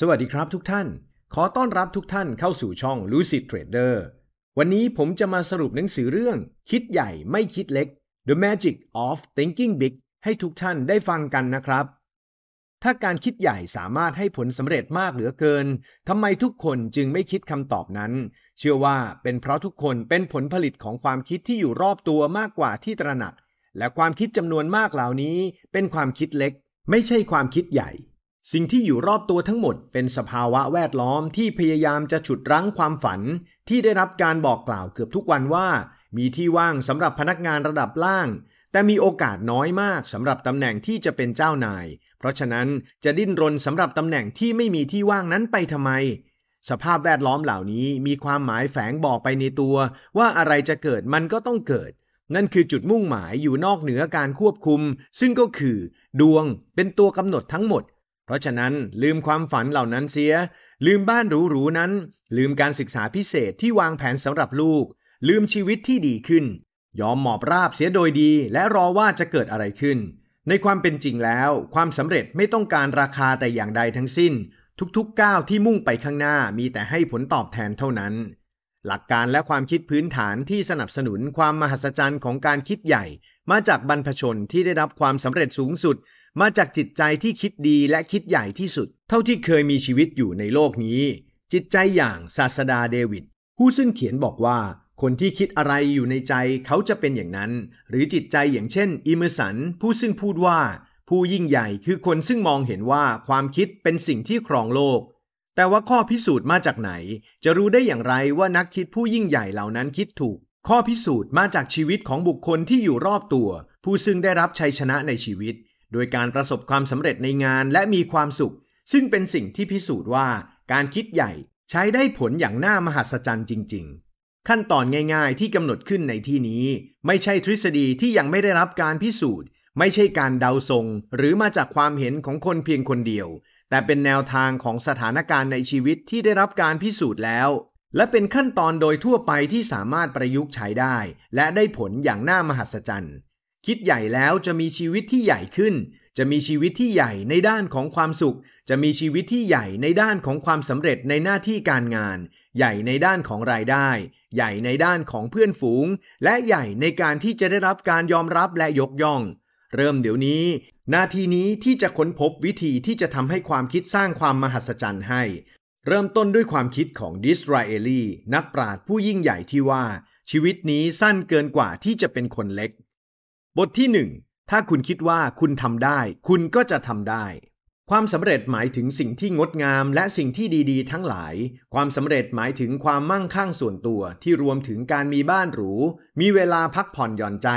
สวัสดีครับทุกท่าน ขอต้อนรับทุกท่านเข้าสู่ช่อง Lucid Trader วันนี้ผมจะมาสรุปหนังสือเรื่อง คิดใหญ่ไม่คิดเล็ก The Magic of Thinking Big ให้ทุกท่านได้ฟังกันนะครับ ถ้าการคิดใหญ่สามารถให้ผลสำเร็จมากเหลือเกิน ทำไมทุกคนจึงไม่คิดคำตอบนั้น เชื่อว่าเป็นเพราะทุกคนเป็นผลผลิตของความคิดที่อยู่รอบตัวมากกว่าที่ตระหนัก และความคิดจำนวนมากเหล่านี้เป็นความคิดเล็ก ไม่ใช่ความคิดใหญ่สิ่งที่อยู่รอบตัวทั้งหมดเป็นสภาวะแวดล้อมที่พยายามจะฉุดรั้งความฝัน ที่ได้รับการบอกกล่าวเกือบทุกวันว่า มีที่ว่างสำหรับพนักงานระดับล่าง แต่มีโอกาสน้อยมากสำหรับตำแหน่งที่จะเป็นเจ้านาย เพราะฉะนั้นจะดิ้นรนสำหรับตำแหน่งที่ไม่มีที่ว่างนั้นไปทำไม สภาพแวดล้อมเหล่านี้มีความหมายแฝงบอกไปในตัว ว่าอะไรจะเกิดมันก็ต้องเกิดนั่นคือจุดมุ่งหมายอยู่นอกเหนือการควบคุม ซึ่งก็คือ ดวงเป็นตัวกำหนดทั้งหมดเพราะฉะนั้นลืมความฝันเหล่านั้นเสีย ลืมบ้านหรูๆนั้น ลืมการศึกษาพิเศษที่วางแผนสำหรับลูก ลืมชีวิตที่ดีขึ้น ยอมหมอบราบเสียโดยดีและรอว่าจะเกิดอะไรขึ้น ในความเป็นจริงแล้วความสำเร็จไม่ต้องการราคาแต่อย่างใดทั้งสิ้น ทุกๆก้าวที่มุ่งไปข้างหน้ามีแต่ให้ผลตอบแทนเท่านั้น หลักการและความคิดพื้นฐานที่สนับสนุนความมหัศจรรย์ของการคิดใหญ่ มาจากบรรพชนที่ได้รับความสำเร็จสูงสุดมาจากจิตใจที่คิดดีและคิดใหญ่ที่สุด เท่าที่เคยมีชีวิตอยู่ในโลกนี้ จิตใจอย่างศาสดาเดวิดผู้ซึ่งเขียนบอกว่า คนที่คิดอะไรอยู่ในใจเขาจะเป็นอย่างนั้น หรือจิตใจอย่างเช่นอิมเมอร์สันผู้ซึ่งพูดว่า ผู้ยิ่งใหญ่ คือคนซึ่งมองเห็นว่าความคิดเป็นสิ่งที่ครองโลก แต่ว่าข้อพิสูจน์มาจากไหน จะรู้ได้อย่างไรว่านักคิดผู้ยิ่งใหญ่เหล่านั้นคิดถูก ข้อพิสูจน์มาจากชีวิตของบุคคลที่อยู่รอบตัว ผู้ซึ่งได้รับชัยชนะในชีวิตโดยการประสบความสำเร็จในงานและมีความสุข ซึ่งเป็นสิ่งที่พิสูจน์ว่า การคิดใหญ่ใช้ได้ผลอย่างน่ามหัศจรรย์จริง ๆ ขั้นตอนง่าย ๆ ที่กำหนดขึ้นในที่นี้ ไม่ใช่ทฤษฎีที่ยังไม่ได้รับการพิสูจน์ ไม่ใช่การเดาทรง หรือมาจากความเห็นของคนเพียงคนเดียว แต่เป็นแนวทางของสถานการณ์ในชีวิตที่ได้รับการพิสูจน์แล้ว และเป็นขั้นตอนโดยทั่วไปที่สามารถประยุกต์ใช้ได้ และได้ผลอย่างน่ามหัศจรรย์คิดใหญ่แล้วจะมีชีวิตที่ใหญ่ขึ้น จะมีชีวิตที่ใหญ่ในด้านของความสุข จะมีชีวิตที่ใหญ่ในด้านของความสำเร็จในหน้าที่การงาน ใหญ่ในด้านของรายได้ ใหญ่ในด้านของเพื่อนฝูง และใหญ่ในการที่จะได้รับการยอมรับและยกย่อง เริ่มเดี๋ยวนี้ นาทีนี้ที่จะค้นพบวิธีที่จะทำให้ความคิดสร้างความมหัศจรรย์ให้ เริ่มต้นด้วยความคิดของดิสราเอลีนักปราชญ์ผู้ยิ่งใหญ่ที่ว่า ชีวิตนี้สั้นเกินกว่าที่จะเป็นคนเล็กบทที่หนึ่งถ้าคุณคิดว่าคุณทำได้ คุณก็จะทำได้ ความสำเร็จหมายถึงสิ่งที่งดงามและสิ่งที่ดีๆ ทั้งหลาย ความสำเร็จหมายถึงความมั่งคั่งส่วนตัวที่รวมถึงการมีบ้านหรู มีเวลาพักผ่อนหย่อนใจ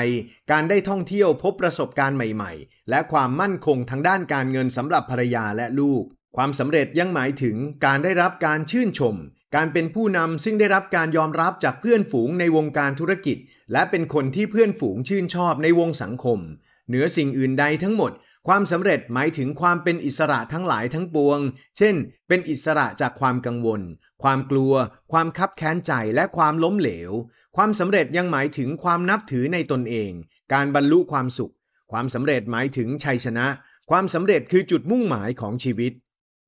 การได้ท่องเที่ยวพบประสบการณ์ใหม่ๆ และความมั่นคงทางด้านการเงินสำหรับภรรยาและลูก ความสำเร็จยังหมายถึงการได้รับการชื่นชม การเป็นผู้นำซึ่งได้รับการยอมรับจากเพื่อนฝูงในวงการธุรกิจและเป็นคนที่เพื่อนฝูงชื่นชอบในวงสังคม เหนือสิ่งอื่นใดทั้งหมด ความสำเร็จหมายถึงความเป็นอิสระทั้งหลายทั้งปวง เช่น เป็นอิสระจากความกังวล ความกลัว ความคับแค้นใจและความล้มเหลว ความสำเร็จยังหมายถึงความนับถือในตนเอง การบรรลุความสุข ความสำเร็จหมายถึงชัยชนะ ความสำเร็จคือจุดมุ่งหมายของชีวิต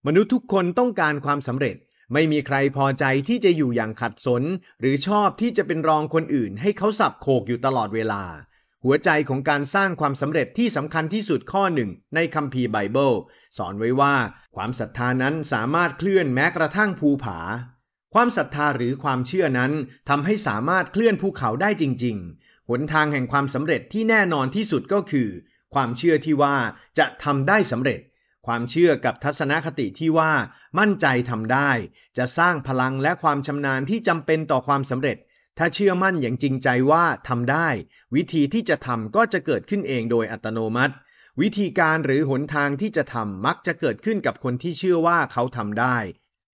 มนุษย์ทุกคนต้องการความสำเร็จไม่มีใครพอใจที่จะอยู่อย่างขัดสน หรือชอบที่จะเป็นรองคนอื่นให้เขาสับโขกอยู่ตลอดเวลา หัวใจของการสร้างความสำเร็จที่สำคัญที่สุดข้อหนึ่งในคัมภีร์ไบเบิลสอนไว้ว่า ความศรัทธานั้นสามารถเคลื่อนแม้กระทั่งภูผา ความศรัทธาหรือความเชื่อนั้นทำให้สามารถเคลื่อนภูเขาได้จริง ๆ หนทางแห่งความสำเร็จที่แน่นอนที่สุดก็คือ ความเชื่อที่ว่าจะทำได้สำเร็จความเชื่อกับทัศนคติที่ว่ามั่นใจทำได้ จะสร้างพลังและความชำนาญที่จำเป็นต่อความสำเร็จ ถ้าเชื่อมั่นอย่างจริงใจว่าทำได้ วิธีที่จะทำก็จะเกิดขึ้นเองโดยอัตโนมัติ วิธีการหรือหนทางที่จะทำมักจะเกิดขึ้นกับคนที่เชื่อว่าเขาทำได้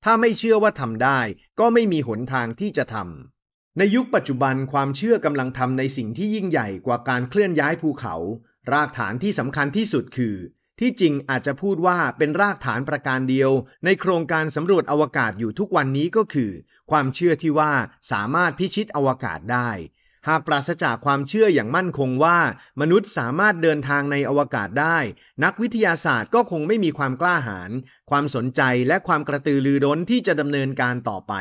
ถ้าไม่เชื่อว่าทำได้ก็ไม่มีหนทางที่จะทำในยุคปัจจุบันความเชื่อกำลังทำในสิ่งที่ยิ่งใหญ่กว่าการเคลื่อนย้ายภูเขา รากฐานที่สำคัญที่สุดคือที่จริงอาจจะพูดว่าเป็นรากฐานประการเดียวในโครงการสำรวจอวกาศอยู่ทุกวันนี้ก็คือ ความเชื่อที่ว่าสามารถพิชิตอวกาศได้ หากปราศจากความเชื่ออย่างมั่นคงว่า มนุษย์สามารถเดินทางในอวกาศได้ นักวิทยาศาสตร์ก็คงไม่มีความกล้าหาญความสนใจและความกระตือรือร้นที่จะดำเนินการต่อไป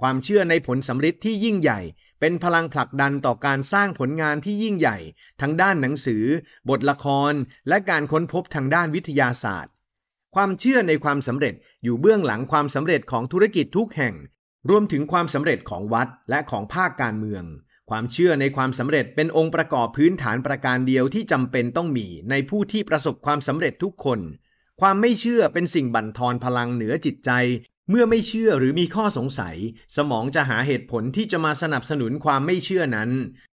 ความเชื่อในผลสำฤทธิ์ที่ยิ่งใหญ่เป็นพลังผลักดันต่อการสร้างผลงานที่ยิ่งใหญ่ทั้งด้านหนังสือ บทละคร และการค้นพบทางด้านวิทยาศาสตร์ ความเชื่อในความสำเร็จอยู่เบื้องหลังความสำเร็จของธุรกิจทุกแห่ง รวมถึงความสำเร็จของวัดและของภาคการเมือง ความเชื่อในความสำเร็จเป็นองค์ประกอบพื้นฐานประการเดียวที่จำเป็นต้องมีในผู้ที่ประสบความสำเร็จทุกคน ความไม่เชื่อเป็นสิ่งบั่นทอนพลังเหนือจิตใจเมื่อไม่เชื่อหรือมีข้อสงสัย สมองจะหาเหตุผลที่จะมาสนับสนุนความไม่เชื่อนั้น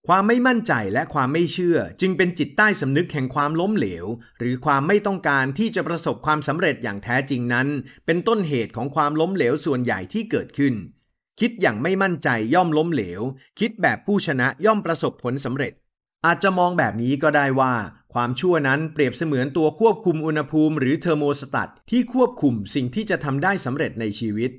ความไม่มั่นใจและความไม่เชื่อจึงเป็นจิตใต้สำนึกแห่งความล้มเหลวหรือความไม่ต้องการที่จะประสบความสำเร็จอย่างแท้จริงนั้น เป็นต้นเหตุของความล้มเหลวส่วนใหญ่ที่เกิดขึ้น คิดอย่างไม่มั่นใจย่อมล้มเหลว คิดแบบผู้ชนะย่อมประสบผลสำเร็จ อาจจะมองแบบนี้ก็ได้ว่าความชั่วนั้นเปรียบเสมือนตัวควบคุมอุณหภูมิหรือเทอร์โมสตัตที่ควบคุมสิ่งที่จะทำได้สำเร็จในชีวิต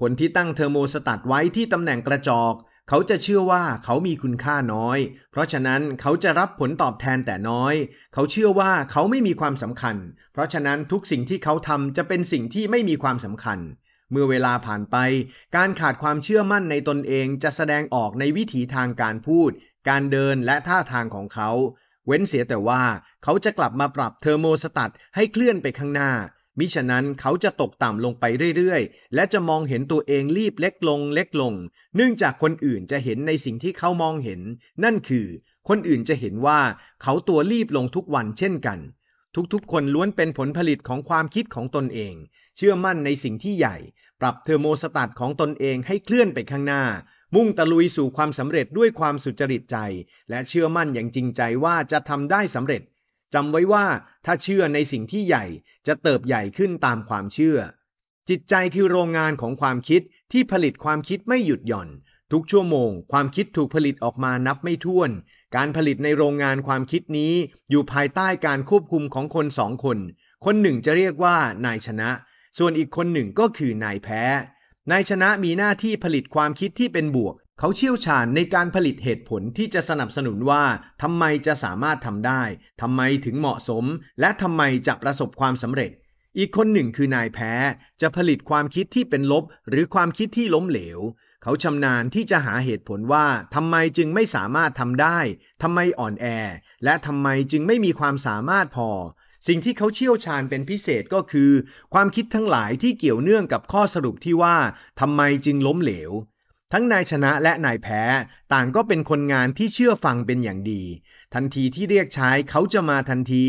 คนที่ตั้งเทอร์โมสตัตไว้ที่ตำแหน่งกระจกเขาจะเชื่อว่าเขามีคุณค่าน้อย เพราะฉะนั้นเขาจะรับผลตอบแทนแต่น้อย เขาเชื่อว่าเขาไม่มีความสำคัญ เพราะฉะนั้นทุกสิ่งที่เขาทำจะเป็นสิ่งที่ไม่มีความสำคัญ เมื่อเวลาผ่านไปการขาดความเชื่อมั่นในตนเองจะแสดงออกในวิถีทางการพูด การเดินและท่าทางของเขาเว้นเสียแต่ว่าเขาจะกลับมาปรับเทอร์โมสตัตให้เคลื่อนไปข้างหน้า มิฉะนั้นเขาจะตกต่ำลงไปเรื่อยๆ และจะมองเห็นตัวเองรีบเล็กลงเล็กลง เนื่องจากคนอื่นจะเห็นในสิ่งที่เขามองเห็น นั่นคือคนอื่นจะเห็นว่าเขาตัวรีบลงทุกวันเช่นกัน ทุกๆคนล้วนเป็นผลผลิตของความคิดของตนเอง เชื่อมั่นในสิ่งที่ใหญ่ ปรับเทอร์โมสตัตของตนเองให้เคลื่อนไปข้างหน้ามุ่งตะลุยสู่ความสำเร็จด้วยความสุจริตใจ และเชื่อมั่นอย่างจริงใจว่าจะทำได้สำเร็จ จำไว้ว่าถ้าเชื่อในสิ่งที่ใหญ่จะเติบใหญ่ขึ้นตามความเชื่อ จิตใจคือโรงงานของความคิดที่ผลิตความคิดไม่หยุดหย่อน ทุกชั่วโมงความคิดถูกผลิตออกมานับไม่ถ้วน การผลิตในโรงงานความคิดนี้อยู่ภายใต้การควบคุมของคนสองคน คนหนึ่งจะเรียกว่า นายชนะ ส่วนอีกคนหนึ่งก็คือนายแพ้นายชนะมีหน้าที่ผลิตความคิดที่เป็นบวก เขาเชี่ยวชาญในการผลิตเหตุผลที่จะสนับสนุนว่าทำไมจะสามารถทำได้ ทำไมถึงเหมาะสม และทำไมจะประสบความสำเร็จ อีกคนหนึ่งคือนายแพ้ จะผลิตความคิดที่เป็นลบหรือความคิดที่ล้มเหลว เขาชำนาญที่จะหาเหตุผลว่าทำไมจึงไม่สามารถทำได้ ทำไมอ่อนแอ และทำไมจึงไม่มีความสามารถพอสิ่งที่เขาเชี่ยวชาญเป็นพิเศษก็คือความคิดทั้งหลายที่เกี่ยวเนื่องกับข้อสรุปที่ว่าทำไมจึงล้มเหลว ทั้งนายชนะและนายแพ้ ต่างก็เป็นคนงานที่เชื่อฟังเป็นอย่างดี ทันทีที่เรียกใช้เขาจะมาทันที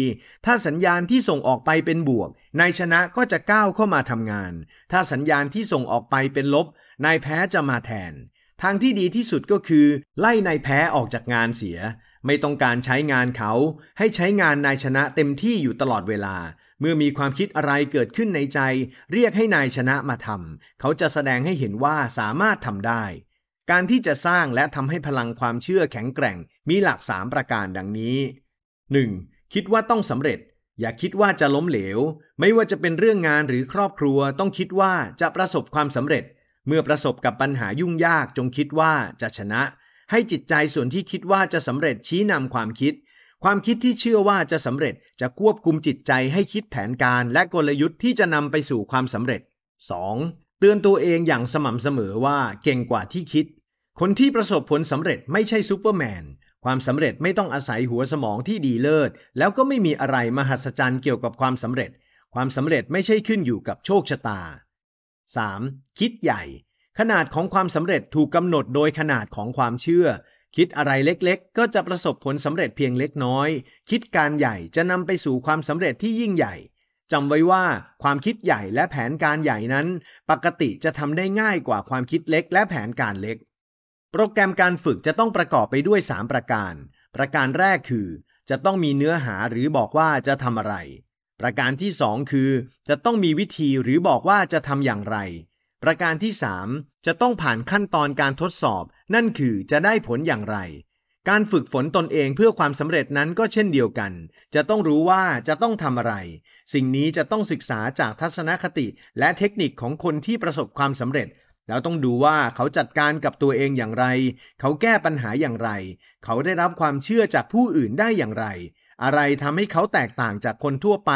ถ้าสัญญาณที่ส่งออกไปเป็นบวกนายชนะก็จะก้าวเข้ามาทำงาน ถ้าสัญญาณที่ส่งออกไปเป็นลบ นายแพ้จะมาแทนทางที่ดีที่สุดก็คือไล่นายแพ้ออกจากงานเสียไม่ต้องการใช้งานเขา ให้ใช้งานนายชนะเต็มที่อยู่ตลอดเวลา เมื่อมีความคิดอะไรเกิดขึ้นในใจ เรียกให้นายชนะมาทำเขาจะแสดงให้เห็นว่าสามารถทำได้ การที่จะสร้างและทำให้พลังความเชื่อแข็งแกร่ง มีหลักสามประการดังนี้ 1. คิดว่าต้องสำเร็จ อย่าคิดว่าจะล้มเหลว ไม่ว่าจะเป็นเรื่องงานหรือครอบครัวต้องคิดว่าจะประสบความสำเร็จ เมื่อประสบกับปัญหายุ่งยากจงคิดว่าจะชนะให้จิตใจส่วนที่คิดว่าจะสำเร็จชี้นำความคิด ความคิดที่เชื่อว่าจะสำเร็จจะควบคุมจิตใจให้คิดแผนการและกลยุทธ์ ที่จะนำไปสู่ความสำเร็จ 2. เตือนตัวเองอย่างสม่ำเสมอว่าเก่งกว่าที่คิด คนที่ประสบผลสำเร็จไม่ใช่ซูเปอร์แมน ความสำเร็จไม่ต้องอาศัยหัวสมองที่ดีเลิศแล้วก็ไม่มีอะไรมหัศจรรย์เกี่ยวกับความสำเร็จ ความสำเร็จไม่ใช่ขึ้นอยู่กับโชคชะตา 3. คิดใหญ่ขนาดของความสำเร็จถูกกำหนดโดยขนาดของความเชื่อ คิดอะไรเล็กๆ ก็จะประสบผลสำเร็จเพียงเล็กน้อย คิดการใหญ่จะนำไปสู่ความสำเร็จที่ยิ่งใหญ่ จำไว้ว่าความคิดใหญ่และแผนการใหญ่นั้นปกติจะทำได้ง่ายกว่าความคิดเล็กและแผนการเล็ก โปรแกรมการฝึกจะต้องประกอบไปด้วย 3 ประการ ประการแรกคือจะต้องมีเนื้อหาหรือบอกว่าจะทำอะไร ประการที่2คือ จะต้องมีวิธีหรือบอกว่าจะทำอย่างไรประการที่ 3 จะต้องผ่านขั้นตอนการทดสอบ นั่นคือจะได้ผลอย่างไร การฝึกฝนตนเองเพื่อความสำเร็จนั้นก็เช่นเดียวกัน จะต้องรู้ว่าจะต้องทำอะไร สิ่งนี้จะต้องศึกษาจากทัศนคติ และเทคนิคของคนที่ประสบความสำเร็จแล้วต้องดูว่าเขาจัดการกับตัวเองอย่างไร เขาแก้ปัญหาอย่างไร เขาได้รับความเชื่อจากผู้อื่นได้อย่างไร อะไรทำให้เขาแตกต่างจากคนทั่วไป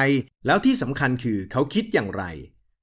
แล้วที่สำคัญคือเขาคิดอย่างไร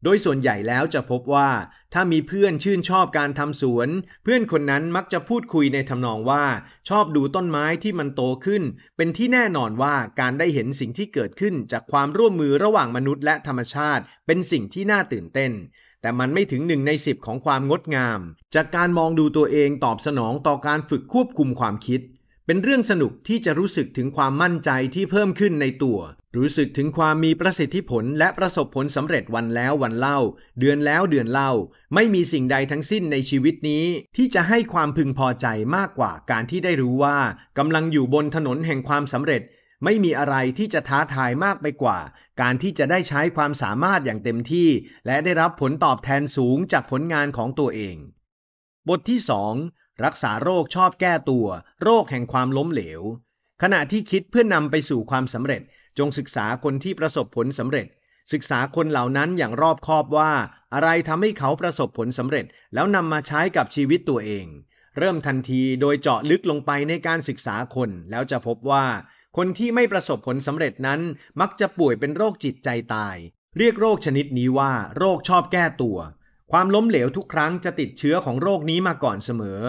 โดยส่วนใหญ่แล้วจะพบว่า ถ้ามีเพื่อนชื่นชอบการทำสวน เพื่อนคนนั้นมักจะพูดคุยในทำนองว่าชอบดูต้นไม้ที่มันโตขึ้น เป็นที่แน่นอนว่าการได้เห็นสิ่งที่เกิดขึ้นจากความร่วมมือระหว่างมนุษย์และธรรมชาติเป็นสิ่งที่น่าตื่นเต้น แต่มันไม่ถึงหนึ่งในสิบของความงดงาม จากการมองดูตัวเองตอบสนองต่อการฝึกควบคุมความคิด เป็นเรื่องสนุกที่จะรู้สึกถึงความมั่นใจที่เพิ่มขึ้นในตัวรู้สึกถึงความมีประสิทธิผลและประสบผลสำเร็จวันแล้ววันเล่า เดือนแล้วเดือนเล่า ไม่มีสิ่งใดทั้งสิ้นในชีวิตนี้ ที่จะให้ความพึงพอใจมากกว่าการที่ได้รู้ว่ากำลังอยู่บนถนนแห่งความสำเร็จ ไม่มีอะไรที่จะท้าทายมากไปกว่า การที่จะได้ใช้ความสามารถอย่างเต็มที่ และได้รับผลตอบแทนสูงจากผลงานของตัวเอง บทที่สองรักษาโรคชอบแก้ตัว โรคแห่งความล้มเหลว ขณะที่คิดเพื่อนนำไปสู่ความสำเร็จจงศึกษาคนที่ประสบผลสำเร็จ ศึกษาคนเหล่านั้นอย่างรอบคอบว่า อะไรทำให้เขาประสบผลสำเร็จแล้วนำมาใช้กับชีวิตตัวเอง เริ่มทันทีโดยเจาะลึกลงไปในการศึกษาคน แล้วจะพบว่า คนที่ไม่ประสบผลสำเร็จนั้นมักจะป่วยเป็นโรคจิตใจตาย เรียกโรคชนิดนี้ว่า โรคชอบแก้ตัว ความล้มเหลวทุกครั้งจะติดเชื้อของโรคนี้มาก่อนเสมอ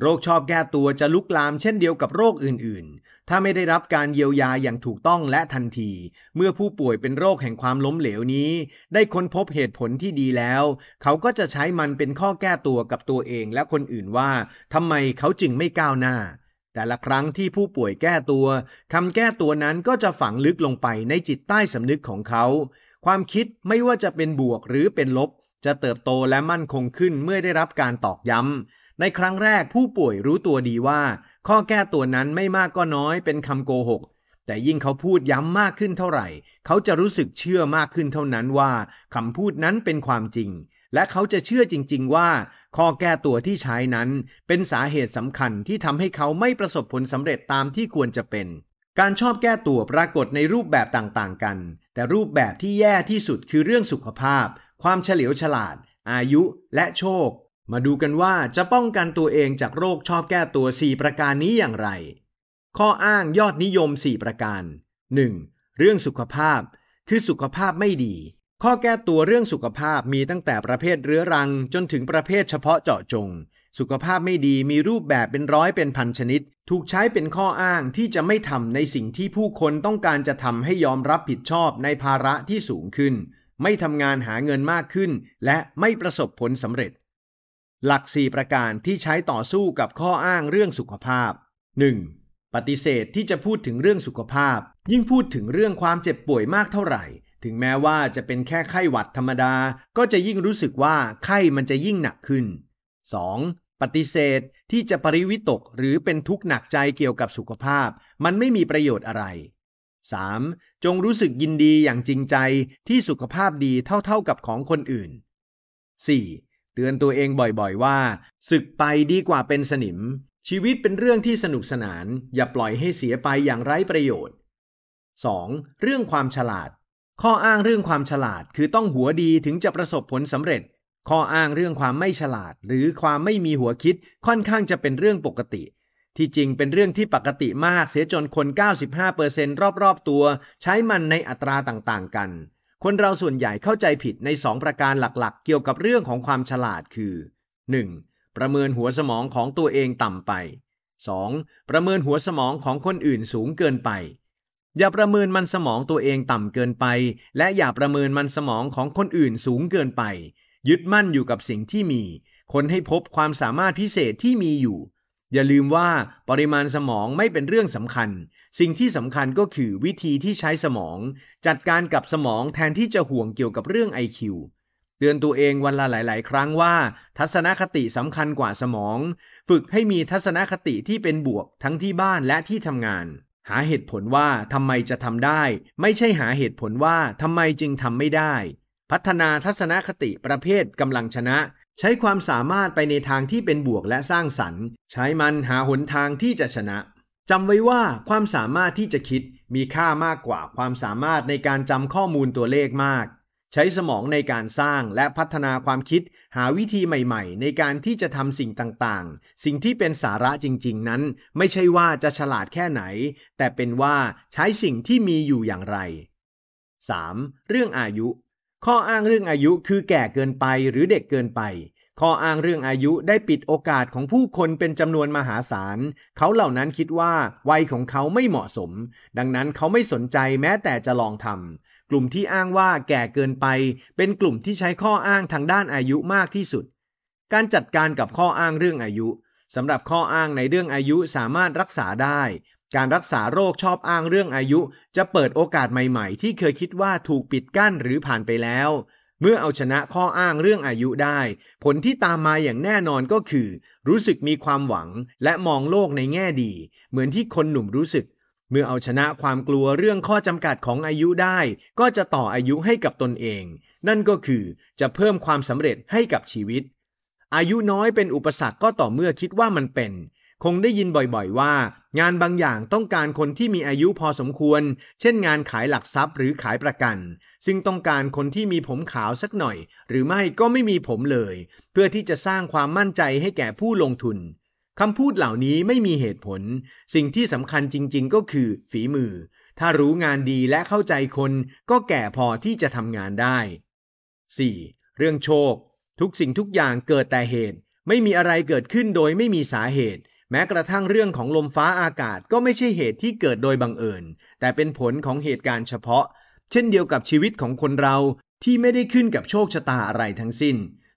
โรคชอบแก้ตัวจะลุกลามเช่นเดียวกับโรคอื่นถ้าไม่ได้รับการเยียวยาอย่างถูกต้องและทันที เมื่อผู้ป่วยเป็นโรคแห่งความล้มเหลวนี้ ได้ค้นพบเหตุผลที่ดีแล้ว เขาก็จะใช้มันเป็นข้อแก้ตัวกับตัวเองและคนอื่นว่าทำไมเขาจึงไม่ก้าวหน้า แต่ละครั้งที่ผู้ป่วยแก้ตัว คำแก้ตัวนั้นก็จะฝังลึกลงไปในจิตใต้สำนึกของเขา ความคิดไม่ว่าจะเป็นบวกหรือเป็นลบ จะเติบโตและมั่นคงขึ้นเมื่อได้รับการตอกย้ำ ในครั้งแรกผู้ป่วยรู้ตัวดีว่าข้อแก้ตัวนั้นไม่มากก็น้อยเป็นคำโกหก แต่ยิ่งเขาพูดย้ำมากขึ้นเท่าไหร่ เขาจะรู้สึกเชื่อมากขึ้นเท่านั้นว่าคำพูดนั้นเป็นความจริง และเขาจะเชื่อจริงๆว่า ข้อแก้ตัวที่ใช้นั้นเป็นสาเหตุสำคัญที่ทำให้เขาไม่ประสบผลสำเร็จตามที่ควรจะเป็น การชอบแก้ตัวปรากฏในรูปแบบต่างๆกัน แต่รูปแบบที่แย่ที่สุดคือเรื่องสุขภาพ ความเฉลียวฉลาด อายุ และโชคมาดูกันว่าจะป้องกันตัวเองจากโรคชอบแก้ตัว 4 ประการนี้อย่างไร ข้ออ้างยอดนิยม 4 ประการ 1. เรื่องสุขภาพ คือสุขภาพไม่ดี ข้อแก้ตัวเรื่องสุขภาพมีตั้งแต่ประเภทเรื้อรังจนถึงประเภทเฉพาะเจาะจง สุขภาพไม่ดีมีรูปแบบเป็นร้อยเป็นพันชนิด ถูกใช้เป็นข้ออ้างที่จะไม่ทำในสิ่งที่ผู้คนต้องการจะทำให้ยอมรับผิดชอบในภาระที่สูงขึ้น ไม่ทำงานหาเงินมากขึ้น และไม่ประสบผลสำเร็จหลัก 4 ประการที่ใช้ต่อสู้กับข้ออ้างเรื่องสุขภาพ 1. ปฏิเสธที่จะพูดถึงเรื่องสุขภาพ ยิ่งพูดถึงเรื่องความเจ็บป่วยมากเท่าไหร่ ถึงแม้ว่าจะเป็นแค่ไข้หวัดธรรมดา ก็จะยิ่งรู้สึกว่าไข้มันจะยิ่งหนักขึ้น 2. ปฏิเสธที่จะปริวิตกหรือเป็นทุกข์หนักใจเกี่ยวกับสุขภาพ มันไม่มีประโยชน์อะไร 3. จงรู้สึกยินดีอย่างจริงใจที่สุขภาพดีเท่าๆกับของคนอื่น 4. เตือนตัวเองบ่อยๆว่าศึกไปดีกว่าเป็นสนิม ชีวิตเป็นเรื่องที่สนุกสนาน อย่าปล่อยให้เสียไปอย่างไร้ประโยชน์ 2. เรื่องความฉลาด ข้ออ้างเรื่องความฉลาด คือต้องหัวดีถึงจะประสบผลสำเร็จ ข้ออ้างเรื่องความไม่ฉลาด หรือความไม่มีหัวคิดค่อนข้างจะเป็นเรื่องปกติ ที่จริงเป็นเรื่องที่ปกติมากเสียจนคน 95%รอบๆตัว ใช้มันในอัตราต่างๆกันคนเราส่วนใหญ่เข้าใจผิดใน2ประการหลักๆ เกี่ยวกับเรื่องของความฉลาดคือ 1. ประเมินหัวสมองของตัวเองต่ำไป 2. ประเมินหัวสมองของคนอื่นสูงเกินไป อย่าประเมินมันสมองตัวเองต่ำเกินไป และอย่าประเมินมันสมองของคนอื่นสูงเกินไป ยึดมั่นอยู่กับสิ่งที่มี คนให้พบความสามารถพิเศษที่มีอยู่ อย่าลืมว่าปริมาณสมองไม่เป็นเรื่องสำคัญสิ่งที่สำคัญก็คือวิธีที่ใช้สมอง จัดการกับสมองแทนที่จะห่วงเกี่ยวกับเรื่อง IQ เตือนตัวเองวันละหลาย ๆ ครั้งว่าทัศนคติสำคัญกว่าสมอง ฝึกให้มีทัศนคติที่เป็นบวก ทั้งที่บ้านและที่ทำงาน หาเหตุผลว่าทำไมจะทำได้ ไม่ใช่หาเหตุผลว่าทำไมจึงทำไม่ได้ พัฒนาทัศนคติประเภทกำลังชนะ ใช้ความสามารถไปในทางที่เป็นบวกและสร้างสรรค์ ใช้มันหาหนทางที่จะชนะจำไว้ว่าความสามารถที่จะคิดมีค่ามากกว่าความสามารถในการจำข้อมูลตัวเลขมาก ใช้สมองในการสร้างและพัฒนาความคิดหาวิธีใหม่ๆในการที่จะทำสิ่งต่างๆ สิ่งที่เป็นสาระจริง ๆนั้น ไม่ใช่ว่าจะฉลาดแค่ไหน แต่เป็นว่าใช้สิ่งที่มีอยู่อย่างไร 3. เรื่องอายุ ข้ออ้างเรื่องอายุคือแก่เกินไปหรือเด็กเกินไปข้ออ้างเรื่องอายุได้ปิดโอกาสของผู้คนเป็นจำนวนมหาศาล เขาเหล่านั้นคิดว่าวัยของเขาไม่เหมาะสม ดังนั้นเขาไม่สนใจแม้แต่จะลองทำ กลุ่มที่อ้างว่าแก่เกินไปเป็นกลุ่มที่ใช้ข้ออ้างทางด้านอายุมากที่สุด การจัดการกับข้ออ้างเรื่องอายุสำหรับข้ออ้างในเรื่องอายุสามารถรักษาได้ การรักษาโรคชอบอ้างเรื่องอายุจะเปิดโอกาสใหม่ๆ ที่เคยคิดว่าถูกปิดกั้นหรือผ่านไปแล้วเมื่อ เอาชนะข้ออ้างเรื่องอายุได้ ผลที่ตามมาอย่างแน่นอนก็คือ รู้สึกมีความหวังและมองโลกในแง่ดี เหมือนที่คนหนุ่มรู้สึก เมื่อเอาชนะความกลัวเรื่องข้อจำกัดของอายุได้ ก็จะต่ออายุให้กับตนเอง นั่นก็คือจะเพิ่มความสำเร็จให้กับชีวิต อายุน้อยเป็นอุปสรรคก็ต่อเมื่อคิดว่ามันเป็นคงได้ยินบ่อยๆ ว่างานบางอย่างต้องการคนที่มีอายุพอสมควร เช่นงานขายหลักทรัพย์หรือขายประกัน ซึ่งต้องการคนที่มีผมขาวสักหน่อยหรือไม่ก็ไม่มีผมเลย เพื่อที่จะสร้างความมั่นใจให้แก่ผู้ลงทุน คำพูดเหล่านี้ไม่มีเหตุผล สิ่งที่สำคัญจริง ๆก็คือฝีมือ ถ้ารู้งานดีและเข้าใจคนก็แก่พอที่จะทำงานได้ 4. เรื่องโชค ทุกสิ่งทุกอย่างเกิดแต่เหตุ ไม่มีอะไรเกิดขึ้นโดยไม่มีสาเหตุแม้กระทั่งเรื่องของลมฟ้าอากาศก็ไม่ใช่เหตุที่เกิดโดยบังเอิญแต่เป็นผลของเหตุการณ์เฉพาะ เช่นเดียวกับชีวิตของคนเราที่ไม่ได้ขึ้นกับโชคชะตาอะไรทั้งสิ้น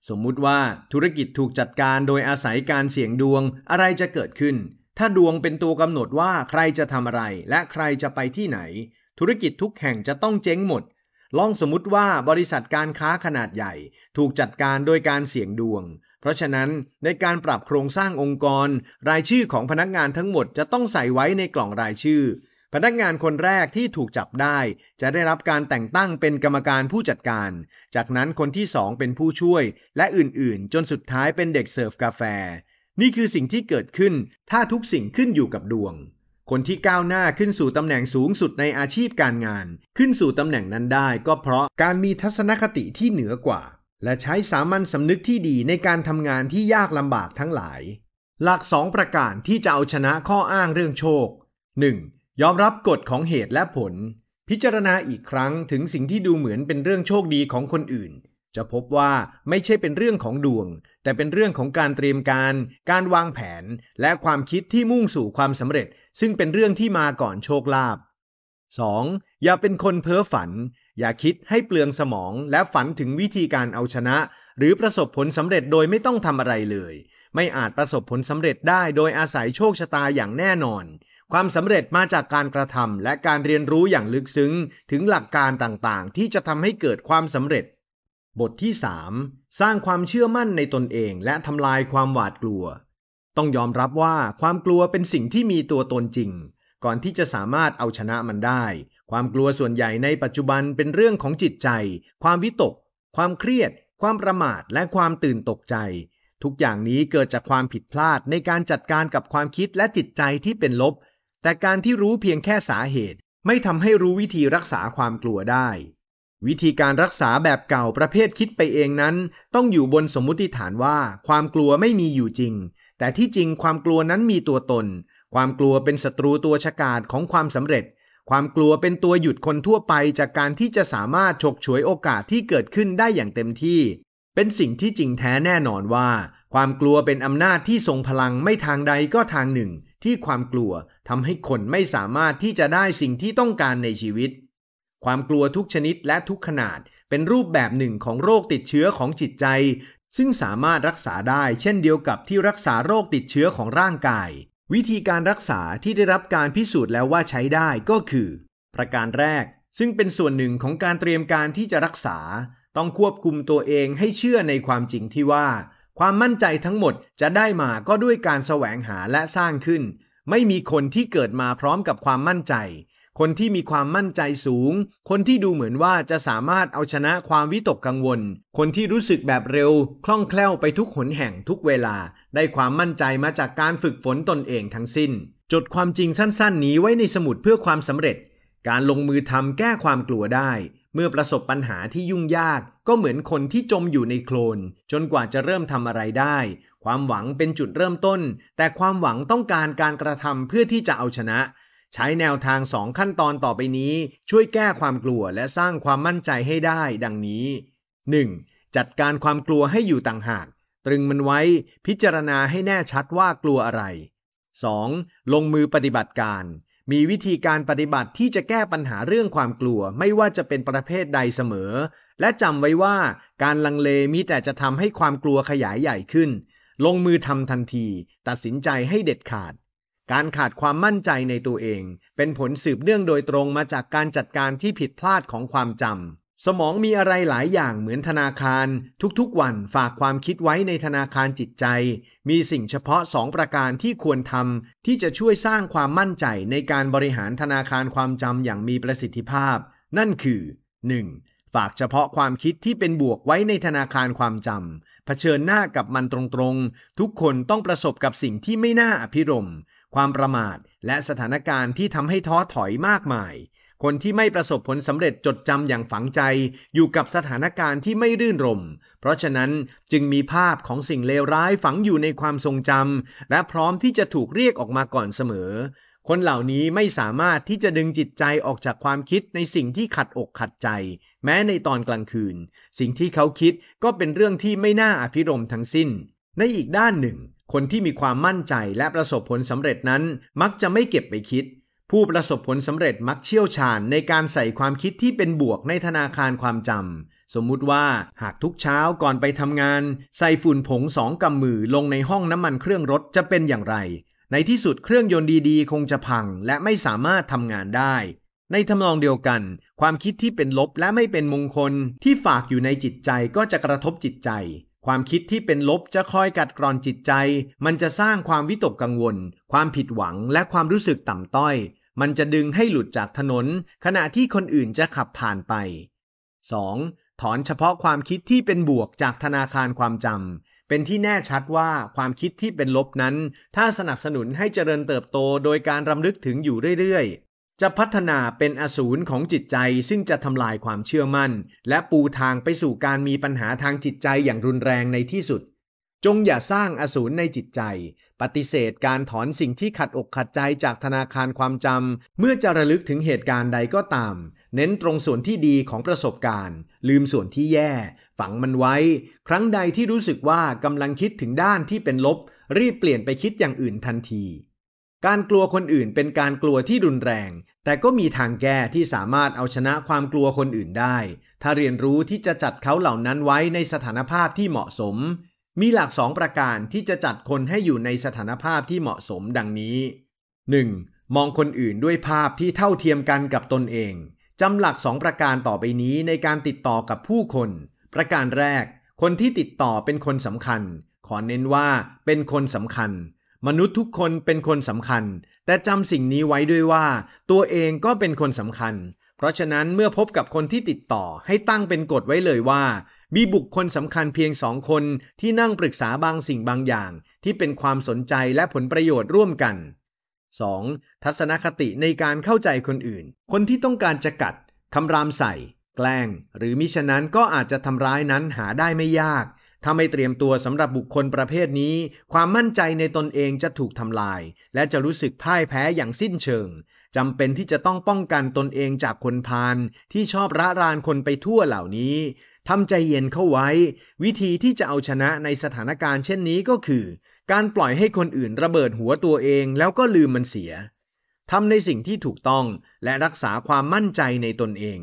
สมมุติว่าธุรกิจถูกจัดการโดยอาศัยการเสี่ยงดวงอะไรจะเกิดขึ้น ถ้าดวงเป็นตัวกำหนดว่าใครจะทำอะไรและใครจะไปที่ไหน ธุรกิจทุกแห่งจะต้องเจ๊งหมด ลองสมมติว่าบริษัทการค้าขนาดใหญ่ ถูกจัดการโดยการเสี่ยงดวงเพราะฉะนั้นในการปรับโครงสร้างองค์กร รายชื่อของพนักงานทั้งหมดจะต้องใส่ไว้ในกล่องรายชื่อ พนักงานคนแรกที่ถูกจับได้ จะได้รับการแต่งตั้งเป็นกรรมการผู้จัดการ จากนั้นคนที่สองเป็นผู้ช่วย และอื่น ๆ จนสุดท้ายเป็นเด็กเสิร์ฟกาแฟ นี่คือสิ่งที่เกิดขึ้น ถ้าทุกสิ่งขึ้นอยู่กับดวง คนที่ก้าวหน้าขึ้นสู่ตำแหน่งสูงสุดในอาชีพการงาน ขึ้นสู่ตำแหน่งนั้นได้ ก็เพราะการมีทัศนคติที่เหนือกว่าและใช้สามัญสำนึกที่ดีในการทำงานที่ยากลำบากทั้งหลาย หลักสองประการที่จะเอาชนะข้ออ้างเรื่องโชค 1. ยอมรับกฎของเหตุและผล พิจารณาอีกครั้งถึงสิ่งที่ดูเหมือนเป็นเรื่องโชคดีของคนอื่น จะพบว่าไม่ใช่เป็นเรื่องของดวง แต่เป็นเรื่องของการเตรียมการ การวางแผน และความคิดที่มุ่งสู่ความสำเร็จ ซึ่งเป็นเรื่องที่มาก่อนโชคลาภ 2. อย่าเป็นคนเพ้อฝันอย่าคิดให้เปลืองสมองและฝันถึงวิธีการเอาชนะ หรือประสบผลสำเร็จโดยไม่ต้องทำอะไรเลย ไม่อาจประสบผลสำเร็จได้โดยอาศัยโชคชะตาอย่างแน่นอน ความสำเร็จมาจากการกระทำและการเรียนรู้อย่างลึกซึ้ง ถึงหลักการต่างๆ ที่จะทำให้เกิดความสำเร็จ บทที่ 3 สร้างความเชื่อมั่นในตนเอง และทำลายความหวาดกลัว ต้องยอมรับว่าความกลัวเป็นสิ่งที่มีตัวตนจริง ก่อนที่จะสามารถเอาชนะมันได้ความกลัวส่วนใหญ่ในปัจจุบันเป็นเรื่องของจิตใจ ความวิตกความเครียด ความประมาท และความตื่นตกใจ ทุกอย่างนี้เกิดจากความผิดพลาดในการจัดการกับความคิดและจิตใจที่เป็นลบ แต่การที่รู้เพียงแค่สาเหตุไม่ทำให้รู้วิธีรักษาความกลัวได้ วิธีการรักษาแบบเก่าประเภทคิดไปเองนั้นต้องอยู่บนสมมุติฐานว่าความกลัวไม่มีอยู่จริง แต่ที่จริงความกลัวนั้นมีตัวตน ความกลัวเป็นศัตรูตัวฉกาจของความสำเร็จความกลัวเป็นตัวหยุดคนทั่วไปจากการที่จะสามารถฉกฉวยโอกาสที่เกิดขึ้นได้อย่างเต็มที่ เป็นสิ่งที่จริงแท้แน่นอนว่าความกลัวเป็นอำนาจที่ทรงพลังไม่ทางใดก็ทางหนึ่งที่ความกลัวทำให้คนไม่สามารถที่จะได้สิ่งที่ต้องการในชีวิต ความกลัวทุกชนิดและทุกขนาดเป็นรูปแบบหนึ่งของโรคติดเชื้อของจิตใจซึ่งสามารถรักษาได้เช่นเดียวกับที่รักษาโรคติดเชื้อของร่างกายวิธีการรักษาที่ได้รับการพิสูจน์แล้วว่าใช้ได้ก็คือ ประการแรก ซึ่งเป็นส่วนหนึ่งของการเตรียมการที่จะรักษา ต้องควบคุมตัวเองให้เชื่อในความจริงที่ว่า ความมั่นใจทั้งหมดจะได้มาก็ด้วยการแสวงหาและสร้างขึ้น ไม่มีคนที่เกิดมาพร้อมกับความมั่นใจคนที่มีความมั่นใจสูง คนที่ดูเหมือนว่าจะสามารถเอาชนะความวิตกกังวล คนที่รู้สึกแบบเร็วคล่องแคล่วไปทุกหนแห่งทุกเวลา ได้ความมั่นใจมาจากการฝึกฝนตนเองทั้งสิ้นจดความจริงสั้นๆ นี้ไว้ในสมุดเพื่อความสำเร็จ การลงมือทำแก้ความกลัวได้ เมื่อประสบปัญหาที่ยุ่งยากก็เหมือนคนที่จมอยู่ในโคลนจนกว่าจะเริ่มทำอะไรได้ ความหวังเป็นจุดเริ่มต้น แต่ความหวังต้องการการกระทำเพื่อที่จะเอาชนะใช้แนวทาง 2 ขั้นตอนต่อไปนี้ช่วยแก้ความกลัวและสร้างความมั่นใจให้ได้ดังนี้ 1. จัดการความกลัวให้อยู่ต่างหาก ตรึงมันไว้พิจารณาให้แน่ชัดว่ากลัวอะไร 2. ลงมือปฏิบัติการ มีวิธีการปฏิบัติที่จะแก้ปัญหาเรื่องความกลัวไม่ว่าจะเป็นประเภทใดเสมอ และจำไว้ว่าการลังเลมีแต่จะทำให้ความกลัวขยายใหญ่ขึ้น ลงมือทำทันที ตัดสินใจให้เด็ดขาดการขาดความมั่นใจในตัวเองเป็นผลสืบเนื่องโดยตรงมาจากการจัดการที่ผิดพลาดของความจำ สมองมีอะไรหลายอย่างเหมือนธนาคาร ทุกๆ วันฝากความคิดไว้ในธนาคารจิตใจ มีสิ่งเฉพาะ2ประการที่ควรทำที่จะช่วยสร้างความมั่นใจในการบริหารธนาคารความจำอย่างมีประสิทธิภาพ นั่นคือ 1. ฝากเฉพาะความคิดที่เป็นบวกไว้ในธนาคารความจำเผชิญหน้ากับมันตรงๆ ทุกคนต้องประสบกับสิ่งที่ไม่น่าอภิรมย์ความประมาท และสถานการณ์ที่ทำให้ท้อถอยมากมาย คนที่ไม่ประสบผลสำเร็จจดจำอย่างฝังใจอยู่กับสถานการณ์ที่ไม่รื่นรม เพราะฉะนั้นจึงมีภาพของสิ่งเลวร้ายฝังอยู่ในความทรงจำและพร้อมที่จะถูกเรียกออกมาก่อนเสมอ คนเหล่านี้ไม่สามารถที่จะดึงจิตใจออกจากความคิดในสิ่งที่ขัดอกขัดใจ แม้ในตอนกลางคืน สิ่งที่เขาคิดก็เป็นเรื่องที่ไม่น่าอภิรมทั้งสิ้นในอีกด้านหนึ่งคนที่มีความมั่นใจและประสบผลสำเร็จนั้นมักจะไม่เก็บไปคิด ผู้ประสบผลสำเร็จมักเชี่ยวชาญในการใส่ความคิดที่เป็นบวกในธนาคารความจำ สมมุติว่าหากทุกเช้าก่อนไปทำงานใส่ฝุ่นผงสองกำมือลงในห้องน้ำมันเครื่องรถจะเป็นอย่างไร ในที่สุดเครื่องยนต์ดีๆ คงจะพังและไม่สามารถทำงานได้ ในทำนองเดียวกัน ความคิดที่เป็นลบและไม่เป็นมงคลที่ฝากอยู่ในจิตใจก็จะกระทบจิตใจความคิดที่เป็นลบจะคอยกัดกร่อนจิตใจ มันจะสร้างความวิตกกังวล ความผิดหวังและความรู้สึกต่ำต้อย มันจะดึงให้หลุดจากถนน ขณะที่คนอื่นจะขับผ่านไป 2. ถอนเฉพาะความคิดที่เป็นบวกจากธนาคารความจำ เป็นที่แน่ชัดว่าความคิดที่เป็นลบนั้น ถ้าสนับสนุนให้เจริญเติบโตโดยการรำลึกถึงอยู่เรื่อยจะพัฒนาเป็นอสูรของจิตใจซึ่งจะทำลายความเชื่อมั่น และปูทางไปสู่การมีปัญหาทางจิตใจอย่างรุนแรงในที่สุด จงอย่าสร้างอสูรในจิตใจ ปฏิเสธการถอนสิ่งที่ขัดอกขัดใจจากธนาคารความจำเมื่อจะระลึกถึงเหตุการณ์ใดก็ตาม เน้นตรงส่วนที่ดีของประสบการณ์ ลืมส่วนที่แย่ ฝังมันไว้ ครั้งใดที่รู้สึกว่ากำลังคิดถึงด้านที่เป็นลบ รีบเปลี่ยนไปคิดอย่างอื่นทันทีการกลัวคนอื่นเป็นการกลัวที่รุนแรง แต่ก็มีทางแก้ที่สามารถเอาชนะความกลัวคนอื่นได้ ถ้าเรียนรู้ที่จะจัดเขาเหล่านั้นไว้ในสถานภาพที่เหมาะสม มีหลักสองประการที่จะจัดคนให้อยู่ในสถานภาพที่เหมาะสมดังนี้ 1. มองคนอื่นด้วยภาพที่เท่าเทียมกันกับตนเอง จำหลักสองประการต่อไปนี้ในการติดต่อกับผู้คน ประการแรก คนที่ติดต่อเป็นคนสำคัญ ขอเน้นว่า เป็นคนสำคัญมนุษย์ทุกคนเป็นคนสำคัญ แต่จำสิ่งนี้ไว้ด้วยว่าตัวเองก็เป็นคนสำคัญ เพราะฉะนั้นเมื่อพบกับคนที่ติดต่อให้ตั้งเป็นกฎไว้เลยว่า มีบุคคลสำคัญเพียงสองคนที่นั่งปรึกษาบางสิ่งบางอย่าง ที่เป็นความสนใจและผลประโยชน์ร่วมกัน 2. ทัศนคติในการเข้าใจคนอื่น คนที่ต้องการจะกัดคำรามใส่แกล้งหรือมิฉะนั้นก็อาจจะทำร้ายนั้นหาได้ไม่ยากถ้าไม่เตรียมตัวสำหรับบุคคลประเภทนี้ ความมั่นใจในตนเองจะถูกทำลายและจะรู้สึกพ่ายแพ้อย่างสิ้นเชิงจำเป็นที่จะต้องป้องกันตนเองจากคนพาลที่ชอบระรานคนไปทั่วเหล่านี้ทำใจเย็นเข้าไว้ วิธีที่จะเอาชนะในสถานการณ์เช่นนี้ก็คือ การปล่อยให้คนอื่นระเบิดหัวตัวเองแล้วก็ลืมมันเสียทำในสิ่งที่ถูกต้องและรักษาความมั่นใจในตนเอง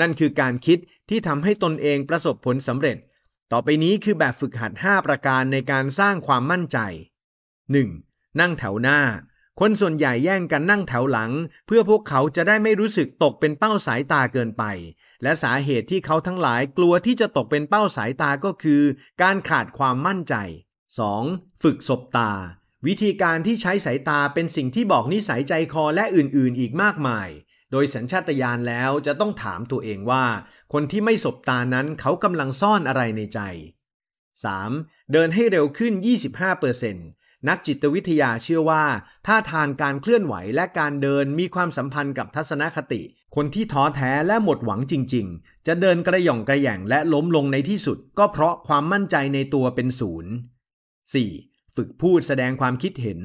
นั่นคือการคิดที่ทำให้ตนเองประสบผลสำเร็จต่อไปนี้คือแบบฝึกหัด5ประการในการสร้างความมั่นใจ 1. นั่งแถวหน้า คนส่วนใหญ่แย่งกันนั่งแถวหลังเพื่อพวกเขาจะได้ไม่รู้สึกตกเป็นเป้าสายตาเกินไป และสาเหตุที่เขาทั้งหลายกลัวที่จะตกเป็นเป้าสายตาก็คือการขาดความมั่นใจ 2. ฝึกสบตา วิธีการที่ใช้สายตาเป็นสิ่งที่บอกนิสัยใจคอและอื่นๆ อีกมากมาย โดยสัญชาตญาณแล้วจะต้องถามตัวเองว่าคนที่ไม่สบตานั้นเขากำลังซ่อนอะไรในใจ 3. เดินให้เร็วขึ้น 25%นักจิตวิทยาเชื่อว่า ท่าทางการเคลื่อนไหวและการเดินมีความสัมพันธ์กับทัศนคติ คนที่ท้อแท้และหมดหวังจริงๆ จะเดินกระย่องกระแย่งและล้มลงในที่สุด ก็เพราะความมั่นใจในตัวเป็นศูนย์ 4. ฝึกพูดแสดงความคิดเห็น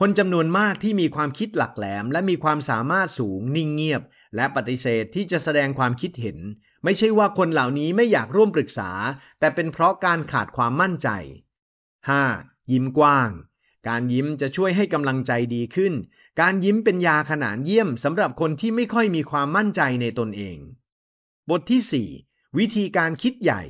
คนจำนวนมากที่มีความคิดหลักแหลม และมีความสามารถสูงนิ่งเงียบ และปฏิเสธที่จะแสดงความคิดเห็นไม่ใช่ว่าคนเหล่านี้ไม่อยากร่วมปรึกษา แต่เป็นเพราะการขาดความมั่นใจ 5. ยิ้มกว้าง การยิ้มจะช่วยให้กำลังใจดีขึ้น การยิ้มเป็นยาขนานเยี่ยมสำหรับคนที่ไม่ค่อยมีความมั่นใจในตนเอง บทที่ 4 วิธีการคิดใหญ่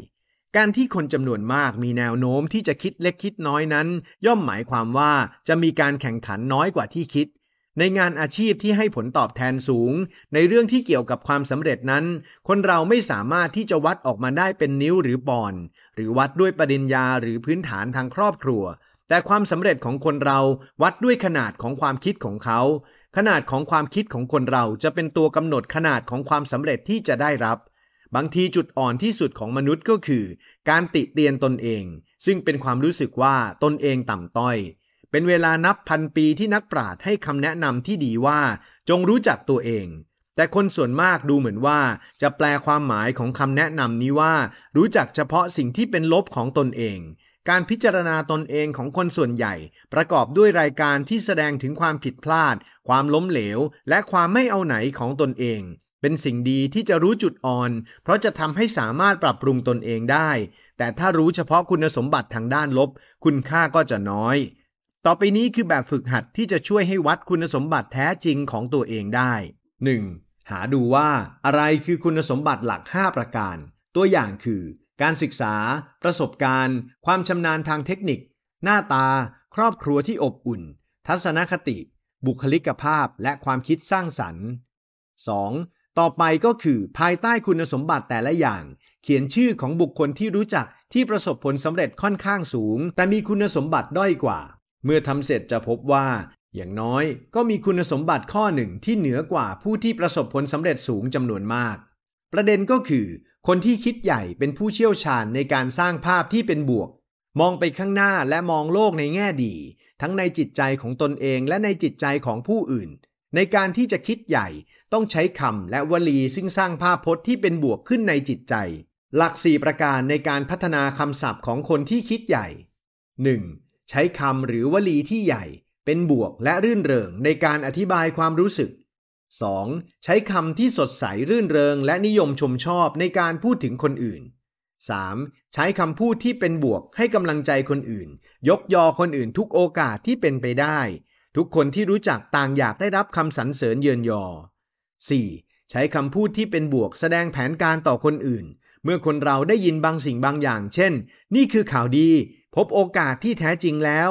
การที่คนจำนวนมากมีแนวโน้มที่จะคิดเล็กคิดน้อยนั้น ย่อมหมายความว่าจะมีการแข่งขันน้อยกว่าที่คิดในงานอาชีพที่ให้ผลตอบแทนสูง ในเรื่องที่เกี่ยวกับความสำเร็จนั้น คนเราไม่สามารถที่จะวัดออกมาได้เป็นนิ้วหรือปอนด์หรือวัดด้วยปริญญาหรือพื้นฐานทางครอบครัว แต่ความสำเร็จของคนเราวัดด้วยขนาดของความคิดของเขา ขนาดของความคิดของคนเราจะเป็นตัวกำหนดขนาดของความสำเร็จที่จะได้รับบางทีจุดอ่อนที่สุดของมนุษย์ก็คือ การติเตียนตนเอง ซึ่งเป็นความรู้สึกว่าตนเองต่ำต้อยเป็นเวลานับพันปีที่นักปราชญ์ให้คำแนะนำที่ดีว่า จงรู้จักตัวเอง แต่คนส่วนมากดูเหมือนว่าจะแปลความหมายของคำแนะนำนี้ว่า รู้จักเฉพาะสิ่งที่เป็นลบของตนเอง การพิจารณาตนเองของคนส่วนใหญ่ประกอบด้วยรายการที่แสดงถึงความผิดพลาด ความล้มเหลว และความไม่เอาไหนของตนเอง เป็นสิ่งดีที่จะรู้จุดอ่อน เพราะจะทำให้สามารถปรับปรุงตนเองได้ แต่ถ้ารู้เฉพาะคุณสมบัติทางด้านลบ คุณค่าก็จะน้อยต่อไปนี้คือแบบฝึกหัดที่จะช่วยให้วัดคุณสมบัติแท้จริงของตัวเองได้ 1. หาดูว่าอะไรคือคุณสมบัติหลัก 5 ประการ ตัวอย่างคือ การศึกษา ประสบการณ์ ความชำนาญทางเทคนิค หน้าตา ครอบครัวที่อบอุ่น ทัศนคติ บุคลิกภาพ และความคิดสร้างสรรค์ 2. ต่อไปก็คือภายใต้คุณสมบัติแต่ละอย่าง เขียนชื่อของบุคคลที่รู้จักที่ประสบผลสำเร็จค่อนข้างสูง แต่มีคุณสมบัติด้อยกว่าเมื่อทำเสร็จจะพบว่า อย่างน้อย ก็มีคุณสมบัติข้อหนึ่งที่เหนือกว่าผู้ที่ประสบผลสำเร็จสูงจำนวนมาก ประเด็นก็คือ คนที่คิดใหญ่เป็นผู้เชี่ยวชาญในการสร้างภาพที่เป็นบวก มองไปข้างหน้าและมองโลกในแง่ดี ทั้งในจิตใจของตนเองและในจิตใจของผู้อื่น ในการที่จะคิดใหญ่ ต้องใช้คำและวลีซึ่งสร้างภาพพจน์ที่เป็นบวกขึ้นในจิตใจ หลักสี่ประการในการพัฒนาคำศัพท์ของคนที่คิดใหญ่ 1. ใช้คำหรือวลีที่ใหญ่ เป็นบวกและรื่นเริงในการอธิบายความรู้สึก 2. ใช้คำที่สดใสรื่นเริง และนิยมชมชอบในการพูดถึงคนอื่น 3. ใช้คำพูดที่เป็นบวกให้กำลังใจคนอื่น ยกยอคนอื่นทุกโอกาสที่เป็นไปได้ ทุกคนที่รู้จักต่างอยากได้รับคำสรรเสริญเยินยอ 4. ใช้คำพูดที่เป็นบวกแสดงแผนการต่อคนอื่น เมื่อคนเราได้ยินบางสิ่งบางอย่าง เช่น นี่คือข่าวดีพบโอกาสที่แท้จริงแล้ว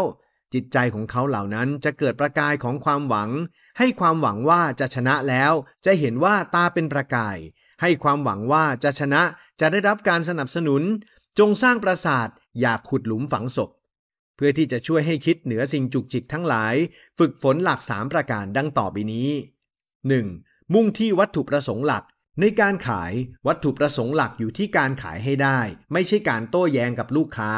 จิตใจของเขาเหล่านั้นจะเกิดประกายของความหวัง ให้ความหวังว่าจะชนะแล้ว จะเห็นว่าตาเป็นประกาย ให้ความหวังว่าจะชนะจะได้รับการสนับสนุน จงสร้างปราสาทอย่าขุดหลุมฝังศพเพื่อที่จะช่วยให้คิดเหนือสิ่งจุกจิกทั้งหลาย ฝึกฝนหลักสามประการดังต่อไปนี้ 1. มุ่งที่วัตถุประสงค์หลัก ในการขายวัตถุประสงค์หลักอยู่ที่การขายให้ได้ ไม่ใช่การโต้แย้งกับลูกค้า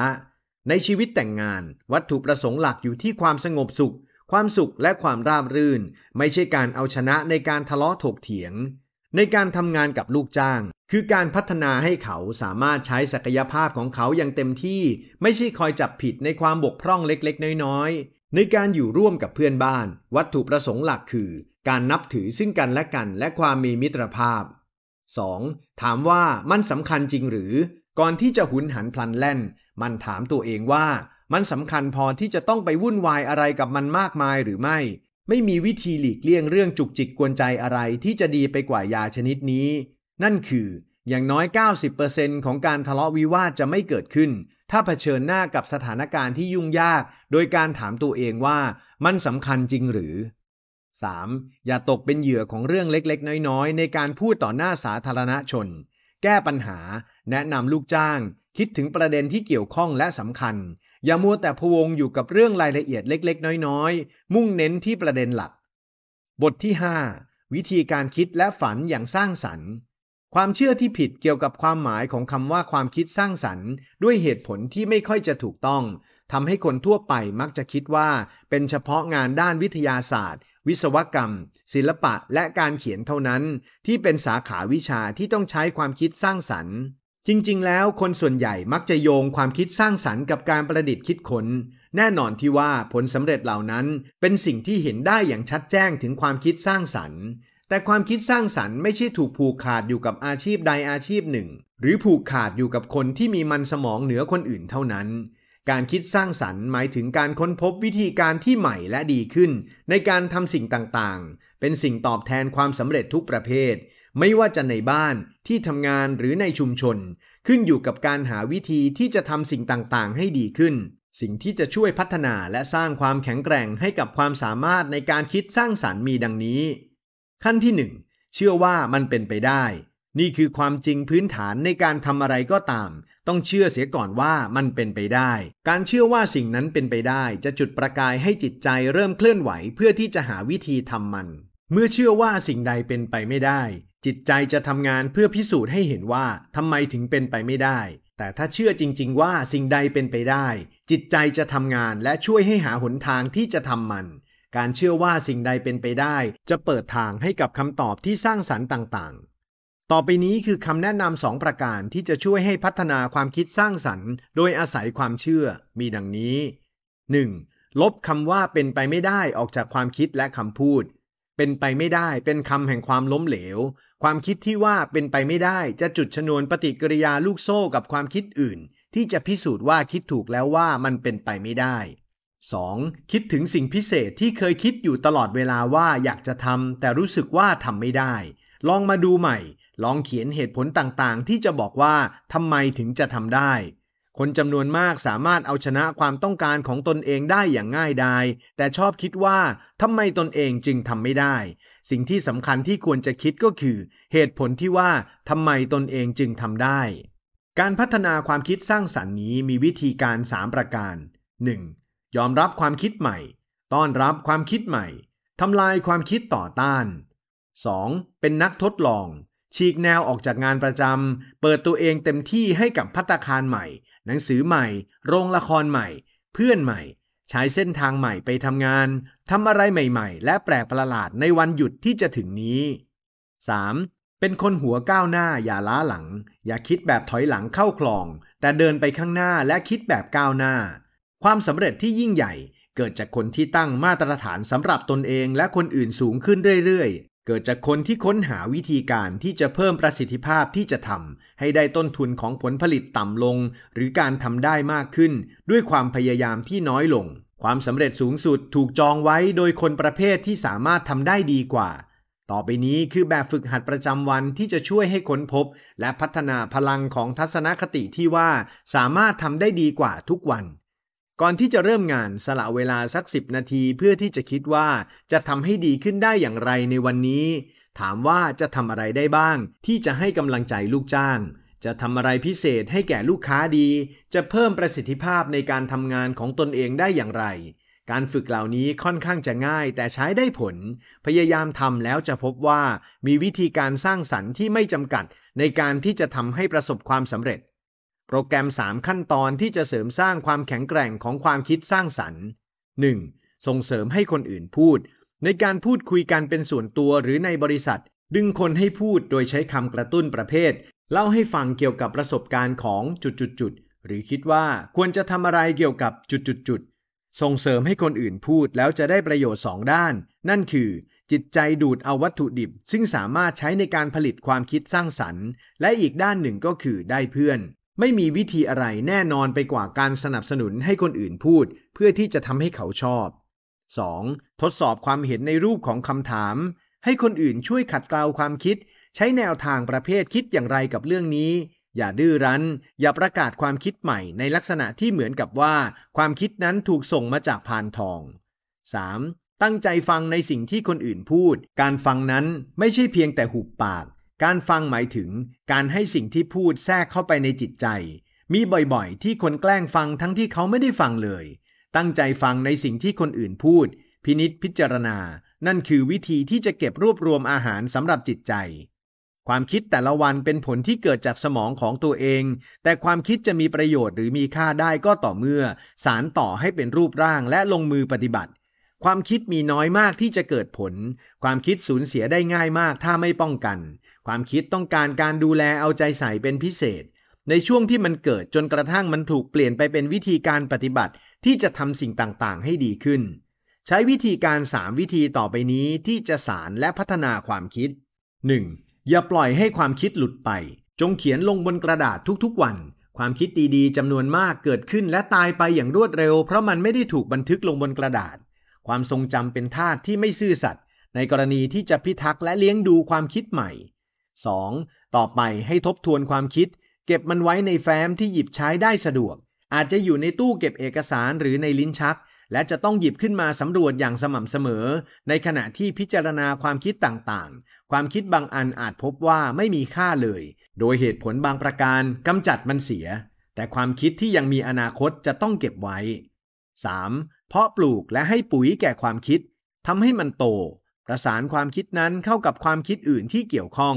ในชีวิตแต่งงาน วัตถุประสงค์หลักอยู่ที่ความสงบสุข ความสุขและความราบรื่น ไม่ใช่การเอาชนะในการทะเลาะถกเถียง ในการทำงานกับลูกจ้าง คือการพัฒนาให้เขาสามารถใช้ศักยภาพของเขาอย่างเต็มที่ ไม่ใช่คอยจับผิดในความบกพร่องเล็กๆน้อยๆ ในการอยู่ร่วมกับเพื่อนบ้าน วัตถุประสงค์หลักคือ การนับถือซึ่งกันและกัน และความมีมิตรภาพ 2. ถามว่ามันสำคัญจริงหรือ ก่อนที่จะหุนหันพลันแล่นมันถามตัวเองว่ามันสำคัญพอที่จะต้องไปวุ่นวายอะไรกับมันมากมายหรือไม่ ไม่มีวิธีหลีกเลี่ยงเรื่องจุกจิกกวนใจอะไรที่จะดีไปกว่ายาชนิดนี้ นั่นคืออย่างน้อย 90%ของการทะเลาะวิวาทจะไม่เกิดขึ้น ถ้าเผชิญหน้ากับสถานการณ์ที่ยุ่งยากโดยการถามตัวเองว่ามันสำคัญจริงหรือ 3. อย่าตกเป็นเหยื่อของเรื่องเล็ก ๆ น้อยๆ ในการพูดต่อหน้าสาธารณชน แก้ปัญหา แนะนำลูกจ้างคิดถึงประเด็นที่เกี่ยวข้องและสำคัญ อย่ามัวแต่พวงอยู่กับเรื่องรายละเอียดเล็กๆ น้อยๆ มุ่งเน้นที่ประเด็นหลัก บทที่ 5 วิธีการคิดและฝันอย่างสร้างสรรค์ความเชื่อที่ผิดเกี่ยวกับความหมายของคำว่าความคิดสร้างสรรค์ ด้วยเหตุผลที่ไม่ค่อยจะถูกต้องทำให้คนทั่วไปมักจะคิดว่าเป็นเฉพาะงานด้านวิทยาศาสตร์ วิศวกรรม ศิลปะและการเขียนเท่านั้น ที่เป็นสาขาวิชาที่ต้องใช้ความคิดสร้างสรรค์จริงๆแล้วคนส่วนใหญ่มักจะโยงความคิดสร้างสรรค์กับการประดิษฐ์คิดขน้น แน่นอนที่ว่าผลสำเร็จเหล่านั้นเป็นสิ่งที่เห็นได้อย่างชัดแจ้งถึงความคิดสร้างสรรค์แต่ความคิดสร้างสรรค์ไม่ใช่ถูกผูกขาดอยู่กับอาชีพใดอาชีพหนึ่ง หรือผูกขาดอยู่กับคนที่มีมันสมองเหนือคนอื่นเท่านั้น การคิดสร้างสรรค์หมายถึงการค้นพบวิธีการที่ใหม่และดีขึ้น ในการทำสิ่งต่างๆ เป็นสิ่งตอบแทนความสำเร็จทุกประเภทไม่ว่าจะในบ้านที่ทำงานหรือในชุมชน ขึ้นอยู่กับการหาวิธีที่จะทำสิ่งต่าง ๆ ให้ดีขึ้น สิ่งที่จะช่วยพัฒนาและสร้างความแข็งแกร่งให้กับความสามารถในการคิดสร้างสารรค์มีดังนี้ ขั้นที่1เชื่อว่ามันเป็นไปได้ นี่คือความจริงพื้นฐานในการทำอะไรก็ตาม ต้องเชื่อเสียก่อนว่ามันเป็นไปได้ การเชื่อว่าสิ่งนั้นเป็นไปได้จะจุดประกายให้จิตใจเริ่มเคลื่อนไหวเพื่อที่จะหาวิธีทำมัน เมื่อเชื่อว่าสิ่งใดเป็นไปไม่ได้จิตใจจะทำงานเพื่อพิสูจน์ให้เห็นว่าทำไมถึงเป็นไปไม่ได้ แต่ถ้าเชื่อจริงๆว่าสิ่งใดเป็นไปได้ จิตใจจะทำงานและช่วยให้หาหนทางที่จะทำมัน การเชื่อว่าสิ่งใดเป็นไปได้ จะเปิดทางให้กับคำตอบที่สร้างสรรค์ต่าง ๆ ต่อไปนี้คือคำแนะนำสองประการที่จะช่วยให้พัฒนาความคิดสร้างสรรค์ โดยอาศัยความเชื่อ มีดังนี้ 1. ลบคำว่าเป็นไปไม่ได้ออกจากความคิดและคำพูด เป็นไปไม่ได้เป็นคำแห่งความล้มเหลวความคิดที่ว่าเป็นไปไม่ได้จะจุดชนวนปฏิกิริยาลูกโซ่กับความคิดอื่นที่จะพิสูจน์ว่าคิดถูกแล้วว่ามันเป็นไปไม่ได้ 2. คิดถึงสิ่งพิเศษที่เคยคิดอยู่ตลอดเวลาว่าอยากจะทำแต่รู้สึกว่าทำไม่ได้ ลองมาดูใหม่ ลองเขียนเหตุผลต่างๆที่จะบอกว่าทำไมถึงจะทำได้ คนจำนวนมากสามารถเอาชนะความต้องการของตนเองได้อย่างง่ายดายแต่ชอบคิดว่าทำไมตนเองจึงทำไม่ได้สิ่งที่สำคัญที่ควรจะคิดก็คือเหตุผลที่ว่าทำไมตนเองจึงทำได้ การพัฒนาความคิดสร้างสรรค์นี้มีวิธีการ 3 ประการ 1. ยอมรับความคิดใหม่ ต้อนรับความคิดใหม่ ทำลายความคิดต่อต้าน 2. เป็นนักทดลอง ฉีกแนวออกจากงานประจำ เปิดตัวเองเต็มที่ให้กับพัตคารใหม่ หนังสือใหม่ โรงละครใหม่ เพื่อนใหม่ ใช้เส้นทางใหม่ไปทำงานทำอะไรใหม่ๆ และแปลกประหลาดในวันหยุดที่จะถึงนี้ 3. เป็นคนหัวก้าวหน้าอย่าล้าหลัง อย่าคิดแบบถอยหลังเข้าคลอง แต่เดินไปข้างหน้าและคิดแบบก้าวหน้า ความสำเร็จที่ยิ่งใหญ่ เกิดจากคนที่ตั้งมาตรฐานสำหรับตนเอง และคนอื่นสูงขึ้นเรื่อยๆ เกิดจากคนที่ค้นหาวิธีการที่จะเพิ่มประสิทธิภาพที่จะทำให้ได้ต้นทุนของผลผลิตต่ำลง หรือการทำได้มากขึ้น ด้วยความพยายามที่น้อยลงความสำเร็จสูงสุดถูกจองไว้โดยคนประเภทที่สามารถทำได้ดีกว่า ต่อไปนี้คือแบบฝึกหัดประจำวันที่จะช่วยให้ค้นพบ และพัฒนาพลังของทัศนคติที่ว่าสามารถทำได้ดีกว่าทุกวัน ก่อนที่จะเริ่มงานสละเวลาสักสิบนาทีเพื่อที่จะคิดว่าจะทำให้ดีขึ้นได้อย่างไรในวันนี้ ถามว่าจะทำอะไรได้บ้าง ที่จะให้กำลังใจลูกจ้างจะทำอะไรพิเศษให้แก่ลูกค้าดี จะเพิ่มประสิทธิภาพในการทำงานของตนเองได้อย่างไร การฝึกเหล่านี้ค่อนข้างจะง่ายแต่ใช้ได้ผล พยายามทำแล้วจะพบว่ามีวิธีการสร้างสรรค์ที่ไม่จำกัดในการที่จะทำให้ประสบความสำเร็จ โปรแกรม 3 ขั้นตอนที่จะเสริมสร้างความแข็งแกร่งของความคิดสร้างสรรค์ 1. ส่งเสริมให้คนอื่นพูด ในการพูดคุยกันเป็นส่วนตัวหรือในบริษัท ดึงคนให้พูดโดยใช้คำกระตุ้นประเภทเล่าให้ฟังเกี่ยวกับประสบการณ์ของจุดๆหรือคิดว่าควรจะทำอะไรเกี่ยวกับจุดๆส่งเสริมให้คนอื่นพูดแล้วจะได้ประโยชน์ 2 ด้าน นั่นคือ จิตใจดูดเอาวัตถุดิบ ซึ่งสามารถใช้ในการผลิตความคิดสร้างสรรค์ และอีกด้านหนึ่งก็คือได้เพื่อน ไม่มีวิธีอะไรแน่นอนไปกว่าการสนับสนุนให้คนอื่นพูด เพื่อที่จะทำให้เขาชอบ 2. ทดสอบความเห็นในรูปของคำถาม ให้คนอื่นช่วยขัดเกลาความคิดใช้แนวทางประเภทคิดอย่างไรกับเรื่องนี้ อย่าดื้อรั้น อย่าประกาศความคิดใหม่ในลักษณะที่เหมือนกับว่าความคิดนั้นถูกส่งมาจากพานทอง 3. ตั้งใจฟังในสิ่งที่คนอื่นพูด การฟังนั้นไม่ใช่เพียงแต่หุบปาก การฟังหมายถึง การให้สิ่งที่พูดแทรกเข้าไปในจิตใจ มีบ่อยๆ ที่คนแกล้งฟังทั้งที่เขาไม่ได้ฟังเลย ตั้งใจฟังในสิ่งที่คนอื่นพูด พินิษพิจารณา นั่นคือวิธีที่จะเก็บรวบรวมอาหารสำหรับจิตใจความคิดแต่ละวันเป็นผลที่เกิดจากสมองของตัวเอง แต่ความคิดจะมีประโยชน์หรือมีค่าได้ก็ต่อเมื่อสารต่อให้เป็นรูปร่างและลงมือปฏิบัติ ความคิดมีน้อยมากที่จะเกิดผล ความคิดสูญเสียได้ง่ายมากถ้าไม่ป้องกัน ความคิดต้องการการดูแลเอาใจใส่เป็นพิเศษ ในช่วงที่มันเกิดจนกระทั่งมันถูกเปลี่ยนไปเป็นวิธีการปฏิบัติที่จะทำสิ่งต่างๆ ให้ดีขึ้น ใช้วิธีการ 3 วิธีต่อไปนี้ที่จะสารและพัฒนาความคิด 1. อย่าปล่อยให้ความคิดหลุดไป จงเขียนลงบนกระดาษทุกๆวัน ความคิดดีๆจำนวนมากเกิดขึ้นและตายไปอย่างรวดเร็ว เพราะมันไม่ได้ถูกบันทึกลงบนกระดาษ ความทรงจำเป็นธาตุที่ไม่ซื่อสัตย์ในกรณีที่จะพิทักษ์และเลี้ยงดูความคิดใหม่ 2. ต่อไปให้ทบทวนความคิด เก็บมันไว้ในแฟ้มที่หยิบใช้ได้สะดวก อาจจะอยู่ในตู้เก็บเอกสารหรือในลิ้นชัก และจะต้องหยิบขึ้นมาสำรวจอย่างสม่ำเสมอ ในขณะที่พิจารณาความคิดต่างความคิดบางอันอาจพบว่าไม่มีค่าเลย โดยเหตุผลบางประการกำจัดมันเสีย แต่ความคิดที่ยังมีอนาคตจะต้องเก็บไว้ 3. เพาะปลูกและให้ปุ๋ยแก่ความคิดทำให้มันโต ประสานความคิดนั้นเข้ากับความคิดอื่นที่เกี่ยวข้อง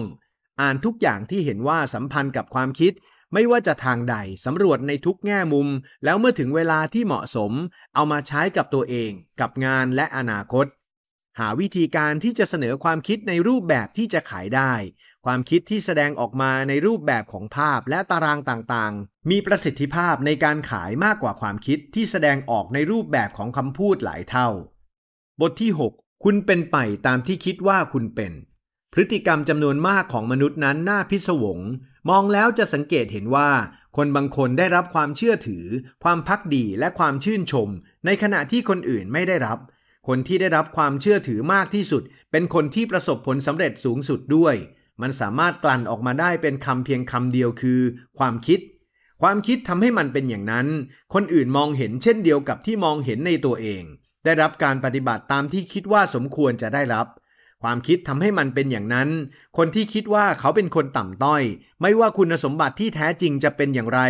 อ่านทุกอย่างที่เห็นว่าสัมพันธ์กับความคิดไม่ว่าจะทางใด สำรวจในทุกแง่มุม แล้วเมื่อถึงเวลาที่เหมาะสม เอามาใช้กับตัวเองกับงานและอนาคตหาวิธีการที่จะเสนอความคิดในรูปแบบที่จะขายได้ ความคิดที่แสดงออกมาในรูปแบบของภาพและตารางต่างๆ มีประสิทธิภาพในการขายมากกว่าความคิดที่แสดงออกในรูปแบบของคำพูดหลายเท่า บทที่ 6 คุณเป็นไปตามที่คิดว่าคุณเป็น พฤติกรรมจำนวนมากของมนุษย์นั้นน่าพิศวง มองแล้วจะสังเกตเห็นว่า คนบางคนได้รับความเชื่อถือ ความพักดี และความชื่นชม ในขณะที่คนอื่นไม่ได้รับคนที่ได้รับความเชื่อถือมากที่สุดเป็นคนที่ประสบผลสำเร็จสูงสุดด้วย มันสามารถกลั่นออกมาได้เป็นคำเพียงคำเดียวคือความคิด ความคิดทำให้มันเป็นอย่างนั้น คนอื่นมองเห็นเช่นเดียวกับที่มองเห็นในตัวเอง ได้รับการปฏิบัติตามที่คิดว่าสมควรจะได้รับ ความคิดทำให้มันเป็นอย่างนั้น คนที่คิดว่าเขาเป็นคนต่ำต้อย ไม่ว่าคุณสมบัติที่แท้จริงจะเป็นอย่างไร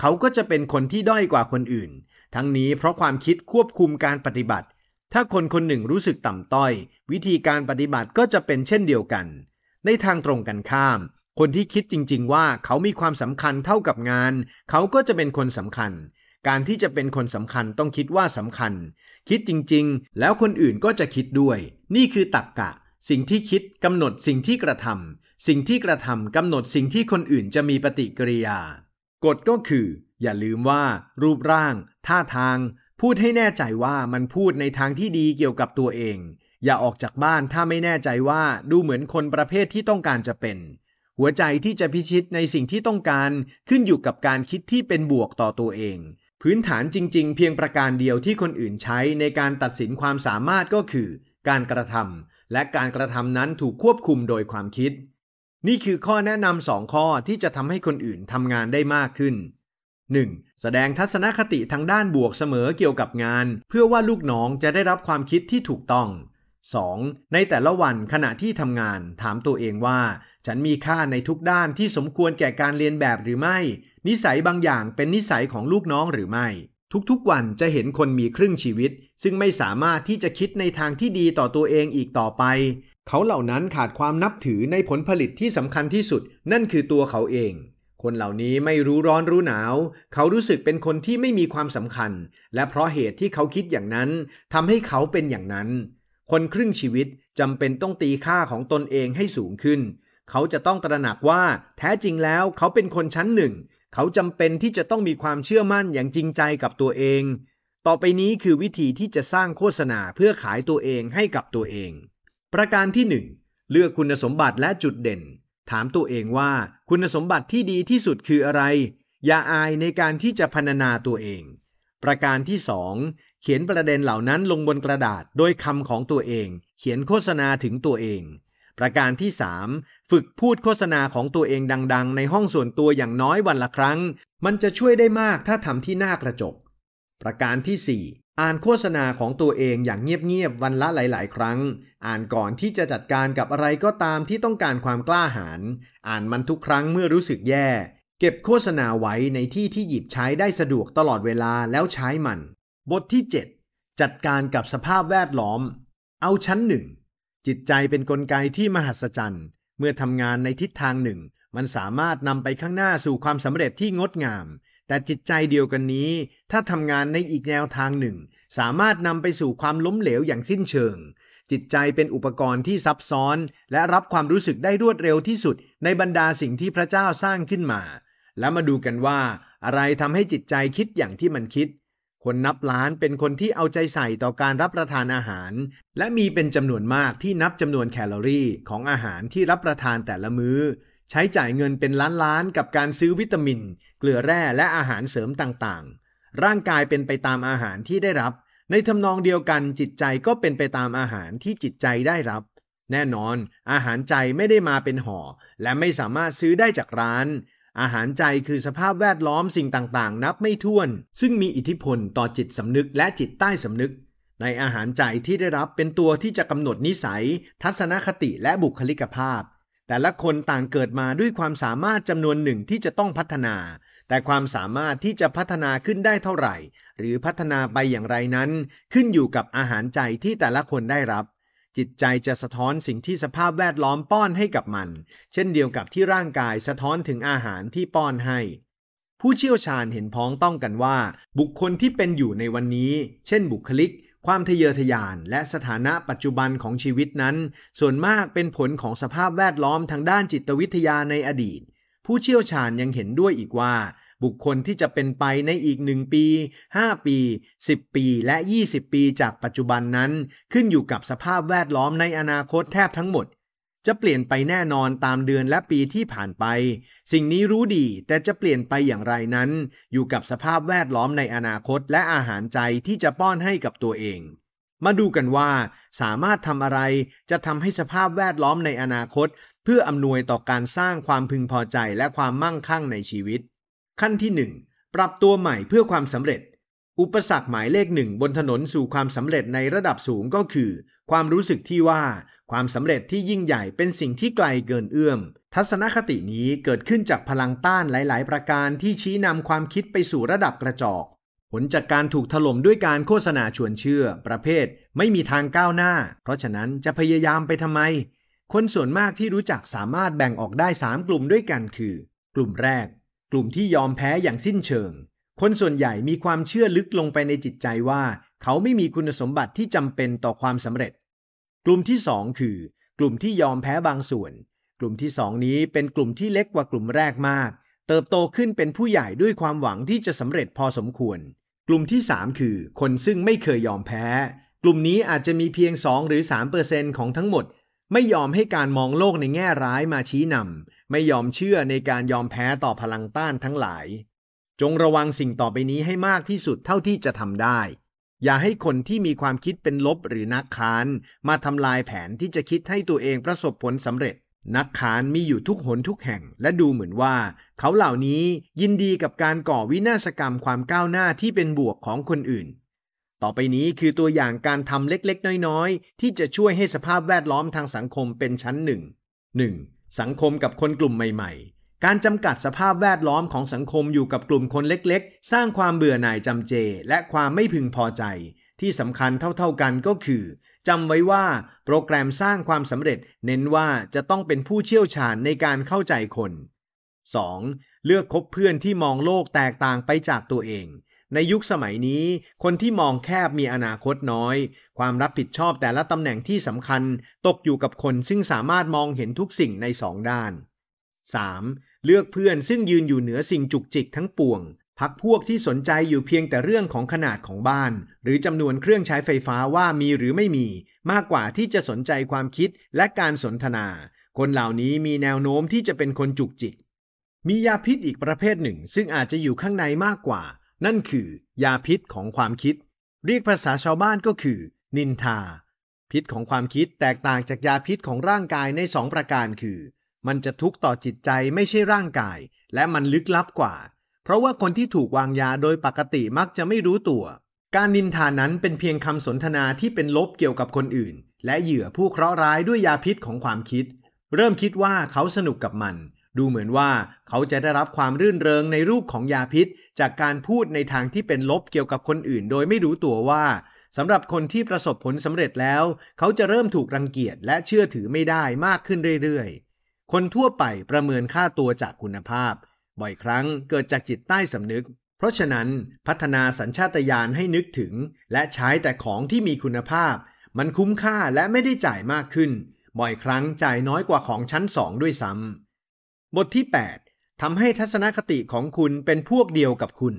เขาก็จะเป็นคนที่ด้อยกว่าคนอื่น ทั้งนี้เพราะความคิดควบคุมการปฏิบัติถ้าคนคนหนึ่งรู้สึกต่ำต้อย วิธีการปฏิบัติก็จะเป็นเช่นเดียวกัน ในทางตรงกันข้าม คนที่คิดจริงๆ ว่าเขามีความสำคัญเท่ากับงาน เขาก็จะเป็นคนสำคัญ การที่จะเป็นคนสำคัญต้องคิดว่าสำคัญ คิดจริงๆ แล้วคนอื่นก็จะคิดด้วย นี่คือตักกะ สิ่งที่คิดกำหนดสิ่งที่กระทำสิ่งที่กระทำกำหนดสิ่งที่คนอื่นจะมีปฏิกิริยา กฎก็คือ อย่าลืมว่ารูปร่าง ท่าทางพูดให้แน่ใจว่ามันพูดในทางที่ดีเกี่ยวกับตัวเอง อย่าออกจากบ้านถ้าไม่แน่ใจว่าดูเหมือนคนประเภทที่ต้องการจะเป็น หัวใจที่จะพิชิตในสิ่งที่ต้องการขึ้นอยู่กับการคิดที่เป็นบวกต่อตัวเอง พื้นฐานจริง ๆ เพียงประการเดียวที่คนอื่นใช้ในการตัดสินความสามารถก็คือการกระทำและการกระทำนั้นถูกควบคุมโดยความคิด นี่คือข้อแนะนำสองข้อที่จะทำให้คนอื่นทำงานได้มากขึ้น 1. แสดงทัศนคติทางด้านบวกเสมอเกี่ยวกับงาน เพื่อว่าลูกน้องจะได้รับความคิดที่ถูกต้อง 2. ในแต่ละวันขณะที่ทำงาน ถามตัวเองว่า ฉันมีค่าในทุกด้านที่สมควรแก่การเรียนแบบหรือไม่ นิสัยบางอย่างเป็นนิสัยของลูกน้องหรือไม่ ทุกๆวันจะเห็นคนมีครึ่งชีวิต ซึ่งไม่สามารถที่จะคิดในทางที่ดีต่อตัวเองอีกต่อไป เขาเหล่านั้นขาดความนับถือในผลผลิตที่สำคัญที่สุด นั่นคือตัวเขาเองคนเหล่านี้ไม่รู้ร้อนรู้หนาว เขารู้สึกเป็นคนที่ไม่มีความสำคัญ และเพราะเหตุที่เขาคิดอย่างนั้นทำให้เขาเป็นอย่างนั้น คนครึ่งชีวิตจำเป็นต้องตีค่าของตนเองให้สูงขึ้น เขาจะต้องตระหนักว่า แท้จริงแล้วเขาเป็นคนชั้นหนึ่ง เขาจำเป็นที่จะต้องมีความเชื่อมั่นอย่างจริงใจกับตัวเอง ต่อไปนี้คือวิธีที่จะสร้างโฆษณาเพื่อขายตัวเองให้กับตัวเอง ประการที่ 1 เลือกคุณสมบัติและจุดเด่นถามตัวเองว่าคุณสมบัติที่ดีที่สุดคืออะไร อย่าอายในการที่จะพรรณนาตัวเอง ประการที่ 2 เขียนประเด็นเหล่านั้นลงบนกระดาษโดยคำของตัวเอง เขียนโฆษณาถึงตัวเอง ประการที่ 3 ฝึกพูดโฆษณาของตัวเองดัง ๆ ในห้องส่วนตัวอย่างน้อยวันละครั้ง มันจะช่วยได้มากถ้าทำที่หน้ากระจก ประการที่อ่านโฆษณาของตัวเองอย่างเงียบ ๆ วันละหลาย ๆ ครั้ง อ่านก่อนที่จะจัดการกับอะไรก็ตามที่ต้องการความกล้าหาญ อ่านมันทุกครั้งเมื่อรู้สึกแย่ เก็บโฆษณาไว้ในที่ที่หยิบใช้ได้สะดวกตลอดเวลาแล้วใช้มัน บทที่ 7 จัดการกับสภาพแวดล้อม เอาชั้นหนึ่ง จิตใจเป็นนกลไกที่มหัศจรรย์ เมื่อทำงานในทิศทางหนึ่ง มันสามารถนำไปข้างหน้าสู่ความสำเร็จที่งดงามแต่จิตใจเดียวกันนี้ ถ้าทำงานในอีกแนวทางหนึ่ง สามารถนำไปสู่ความล้มเหลวอย่างสิ้นเชิง จิตใจเป็นอุปกรณ์ที่ซับซ้อน และรับความรู้สึกได้รวดเร็วที่สุดในบรรดาสิ่งที่พระเจ้าสร้างขึ้นมา แล้วมาดูกันว่าอะไรทำให้จิตใจคิดอย่างที่มันคิด คนนับล้านเป็นคนที่เอาใจใส่ต่อการรับประทานอาหาร และมีเป็นจำนวนมากที่นับจำนวนแคลอรี่ของอาหารที่รับประทานแต่ละมือ้อใช้จ่ายเงินเป็นล้านล้านกับการซื้อวิตามิน เกลือแร่และอาหารเสริมต่างๆ ร่างกายเป็นไปตามอาหารที่ได้รับ ในทำนองเดียวกันจิตใจก็เป็นไปตามอาหารที่จิตใจได้รับ แน่นอน อาหารใจไม่ได้มาเป็นห่อและไม่สามารถซื้อได้จากร้าน อาหารใจคือสภาพแวดล้อมสิ่งต่างๆ นับไม่ถ้วน ซึ่งมีอิทธิพลต่อจิตสำนึกและจิตใต้สำนึก ในอาหารใจที่ได้รับเป็นตัวที่จะกำหนดนิสัย ทัศนคติและบุคลิกภาพแต่ละคนต่างเกิดมาด้วยความสามารถจำนวนหนึ่งที่จะต้องพัฒนา แต่ความสามารถที่จะพัฒนาขึ้นได้เท่าไหร่ หรือพัฒนาไปอย่างไรนั้น ขึ้นอยู่กับอาหารใจที่แต่ละคนได้รับ จิตใจจะสะท้อนสิ่งที่สภาพแวดล้อมป้อนให้กับมัน เช่นเดียวกับที่ร่างกายสะท้อนถึงอาหารที่ป้อนให้ ผู้เชี่ยวชาญเห็นพ้องต้องกันว่า บุคคลที่เป็นอยู่ในวันนี้ เช่นบุคลิกความทะเยอทะยานและสถานะปัจจุบันของชีวิตนั้น ส่วนมากเป็นผลของสภาพแวดล้อมทางด้านจิตวิทยาในอดีต ผู้เชี่ยวชาญยังเห็นด้วยอีกว่า บุคคลที่จะเป็นไปในอีก 1 ปี 5 ปี 10 ปีและ 20 ปีจากปัจจุบันนั้น ขึ้นอยู่กับสภาพแวดล้อมในอนาคตแทบทั้งหมดจะเปลี่ยนไปแน่นอนตามเดือนและปีที่ผ่านไป สิ่งนี้รู้ดีแต่จะเปลี่ยนไปอย่างไรนั้น อยู่กับสภาพแวดล้อมในอนาคตและอาหารใจที่จะป้อนให้กับตัวเอง มาดูกันว่า สามารถทำอะไรจะทำให้สภาพแวดล้อมในอนาคต เพื่ออำนวยต่อการสร้างความพึงพอใจและความมั่งคั่งในชีวิต ขั้นที่1ปรับตัวใหม่เพื่อความสำเร็จ อุปสรรคหมายเลขหนึ่งบนถนนสู่ความสำเร็จในระดับสูงก็คือความรู้สึกที่ว่าความสำเร็จที่ยิ่งใหญ่เป็นสิ่งที่ไกลเกินเอื้อม ทัศนคตินี้เกิดขึ้นจากพลังต้านหลาย ๆ ประการที่ชี้นำความคิดไปสู่ระดับกระจอก ผลจากการถูกถล่มด้วยการโฆษณาชวนเชื่อ ประเภทไม่มีทางก้าวหน้า เพราะฉะนั้นจะพยายามไปทำไม คนส่วนมากที่รู้จักสามารถแบ่งออกได้สามกลุ่มด้วยกันคือกลุ่มแรกกลุ่มที่ยอมแพ้อย่างสิ้นเชิง คนส่วนใหญ่มีความเชื่อลึกลงไปในจิตใจว่า เขาไม่มีคุณสมบัติที่จำเป็นต่อความสำเร็จกลุ่มที่2คือ กลุ่มที่ยอมแพ้บางส่วน กลุ่มที่2นี้เป็นกลุ่มที่เล็กกว่ากลุ่มแรกมาก เติบโตขึ้นเป็นผู้ใหญ่ด้วยความหวังที่จะสำเร็จพอสมควร กลุ่มที่3คือ คนซึ่งไม่เคยยอมแพ้ กลุ่มนี้อาจจะมีเพียง2หรือ3เปอร์เซ็นต์ของทั้งหมด ไม่ยอมให้การมองโลกในแง่ร้ายมาชี้นำไม่ยอมเชื่อในการยอมแพ้ต่อพลังต้านทั้งหลาย จงระวังสิ่งต่อไปนี้ให้มากที่สุดเท่าที่จะทำได้อย่าให้คนที่มีความคิดเป็นลบหรือนักค้านมาทำลายแผนที่จะคิดให้ตัวเองประสบผลสำเร็จ นักค้านมีอยู่ทุกหนทุกแห่งและดูเหมือนว่า เขาเหล่านี้ยินดีกับการก่อวินาศกรรมความก้าวหน้าที่เป็นบวกของคนอื่น ต่อไปนี้คือตัวอย่างการทำเล็ก ๆ น้อยๆ ที่จะช่วยให้สภาพแวดล้อมทางสังคมเป็นชั้นหนึ่ง 1. สังคมกับคนกลุ่มใหม่การจำกัดสภาพแวดล้อมของสังคมอยู่กับกลุ่มคนเล็กๆ สร้างความเบื่อหน่ายจำเจและความไม่พึงพอใจ ที่สำคัญเท่าๆ กันก็คือ จำไว้ว่าโปรแกรมสร้างความสำเร็จเน้นว่าจะต้องเป็นผู้เชี่ยวชาญในการเข้าใจคน 2. เลือกคบเพื่อนที่มองโลกแตกต่างไปจากตัวเอง ในยุคสมัยนี้คนที่มองแคบมีอนาคตน้อย ความรับผิดชอบแต่ละตำแหน่งที่สำคัญตกอยู่กับคนซึ่งสามารถมองเห็นทุกสิ่งในสองด้าน 3. เลือกเพื่อนซึ่งยืนอยู่เหนือสิ่งจุกจิกทั้งปวง พักพวกที่สนใจอยู่เพียงแต่เรื่องของขนาดของบ้าน หรือจำนวนเครื่องใช้ไฟฟ้าว่ามีหรือไม่มี มากกว่าที่จะสนใจความคิดและการสนทนา คนเหล่านี้มีแนวโน้มที่จะเป็นคนจุกจิก มียาพิษอีกประเภทหนึ่ง ซึ่งอาจจะอยู่ข้างในมากกว่า นั่นคือ ยาพิษของความคิด เรียกภาษาชาวบ้านก็คือ นินทา พิษของความคิดแตกต่างจากยาพิษของร่างกายในสองประการคือมันจะทุกข์ต่อจิตใจไม่ใช่ร่างกาย และมันลึกลับกว่าเพราะว่าคนที่ถูกวางยาโดยปกติมักจะไม่รู้ตัว การนินทานั้นเป็นเพียงคำสนทนาที่เป็นลบเกี่ยวกับคนอื่นและเหยื่อผู้เคราะห์ร้ายด้วยยาพิษของความคิด เริ่มคิดว่าเขาสนุกกับมัน ดูเหมือนว่าเขาจะได้รับความรื่นเริงในรูปของยาพิษจากการพูดในทางที่เป็นลบเกี่ยวกับคนอื่นโดยไม่รู้ตัวว่าสำหรับคนที่ประสบผลสำเร็จแล้วเขาจะเริ่มถูกรังเกียจและเชื่อถือไม่ได้มากขึ้นเรื่อยๆคนทั่วไปประเมินค่าตัวจากคุณภาพ บ่อยครั้งเกิดจากจิตใต้สำนึก เพราะฉะนั้นพัฒนาสัญชาตญาณให้นึกถึง และใช้แต่ของที่มีคุณภาพ มันคุ้มค่าและไม่ได้จ่ายมากขึ้น บ่อยครั้งจ่ายน้อยกว่าของชั้นสองด้วยซ้ำ บทที่ 8 ทำให้ทัศนคติของคุณเป็นพวกเดียวกับคุณ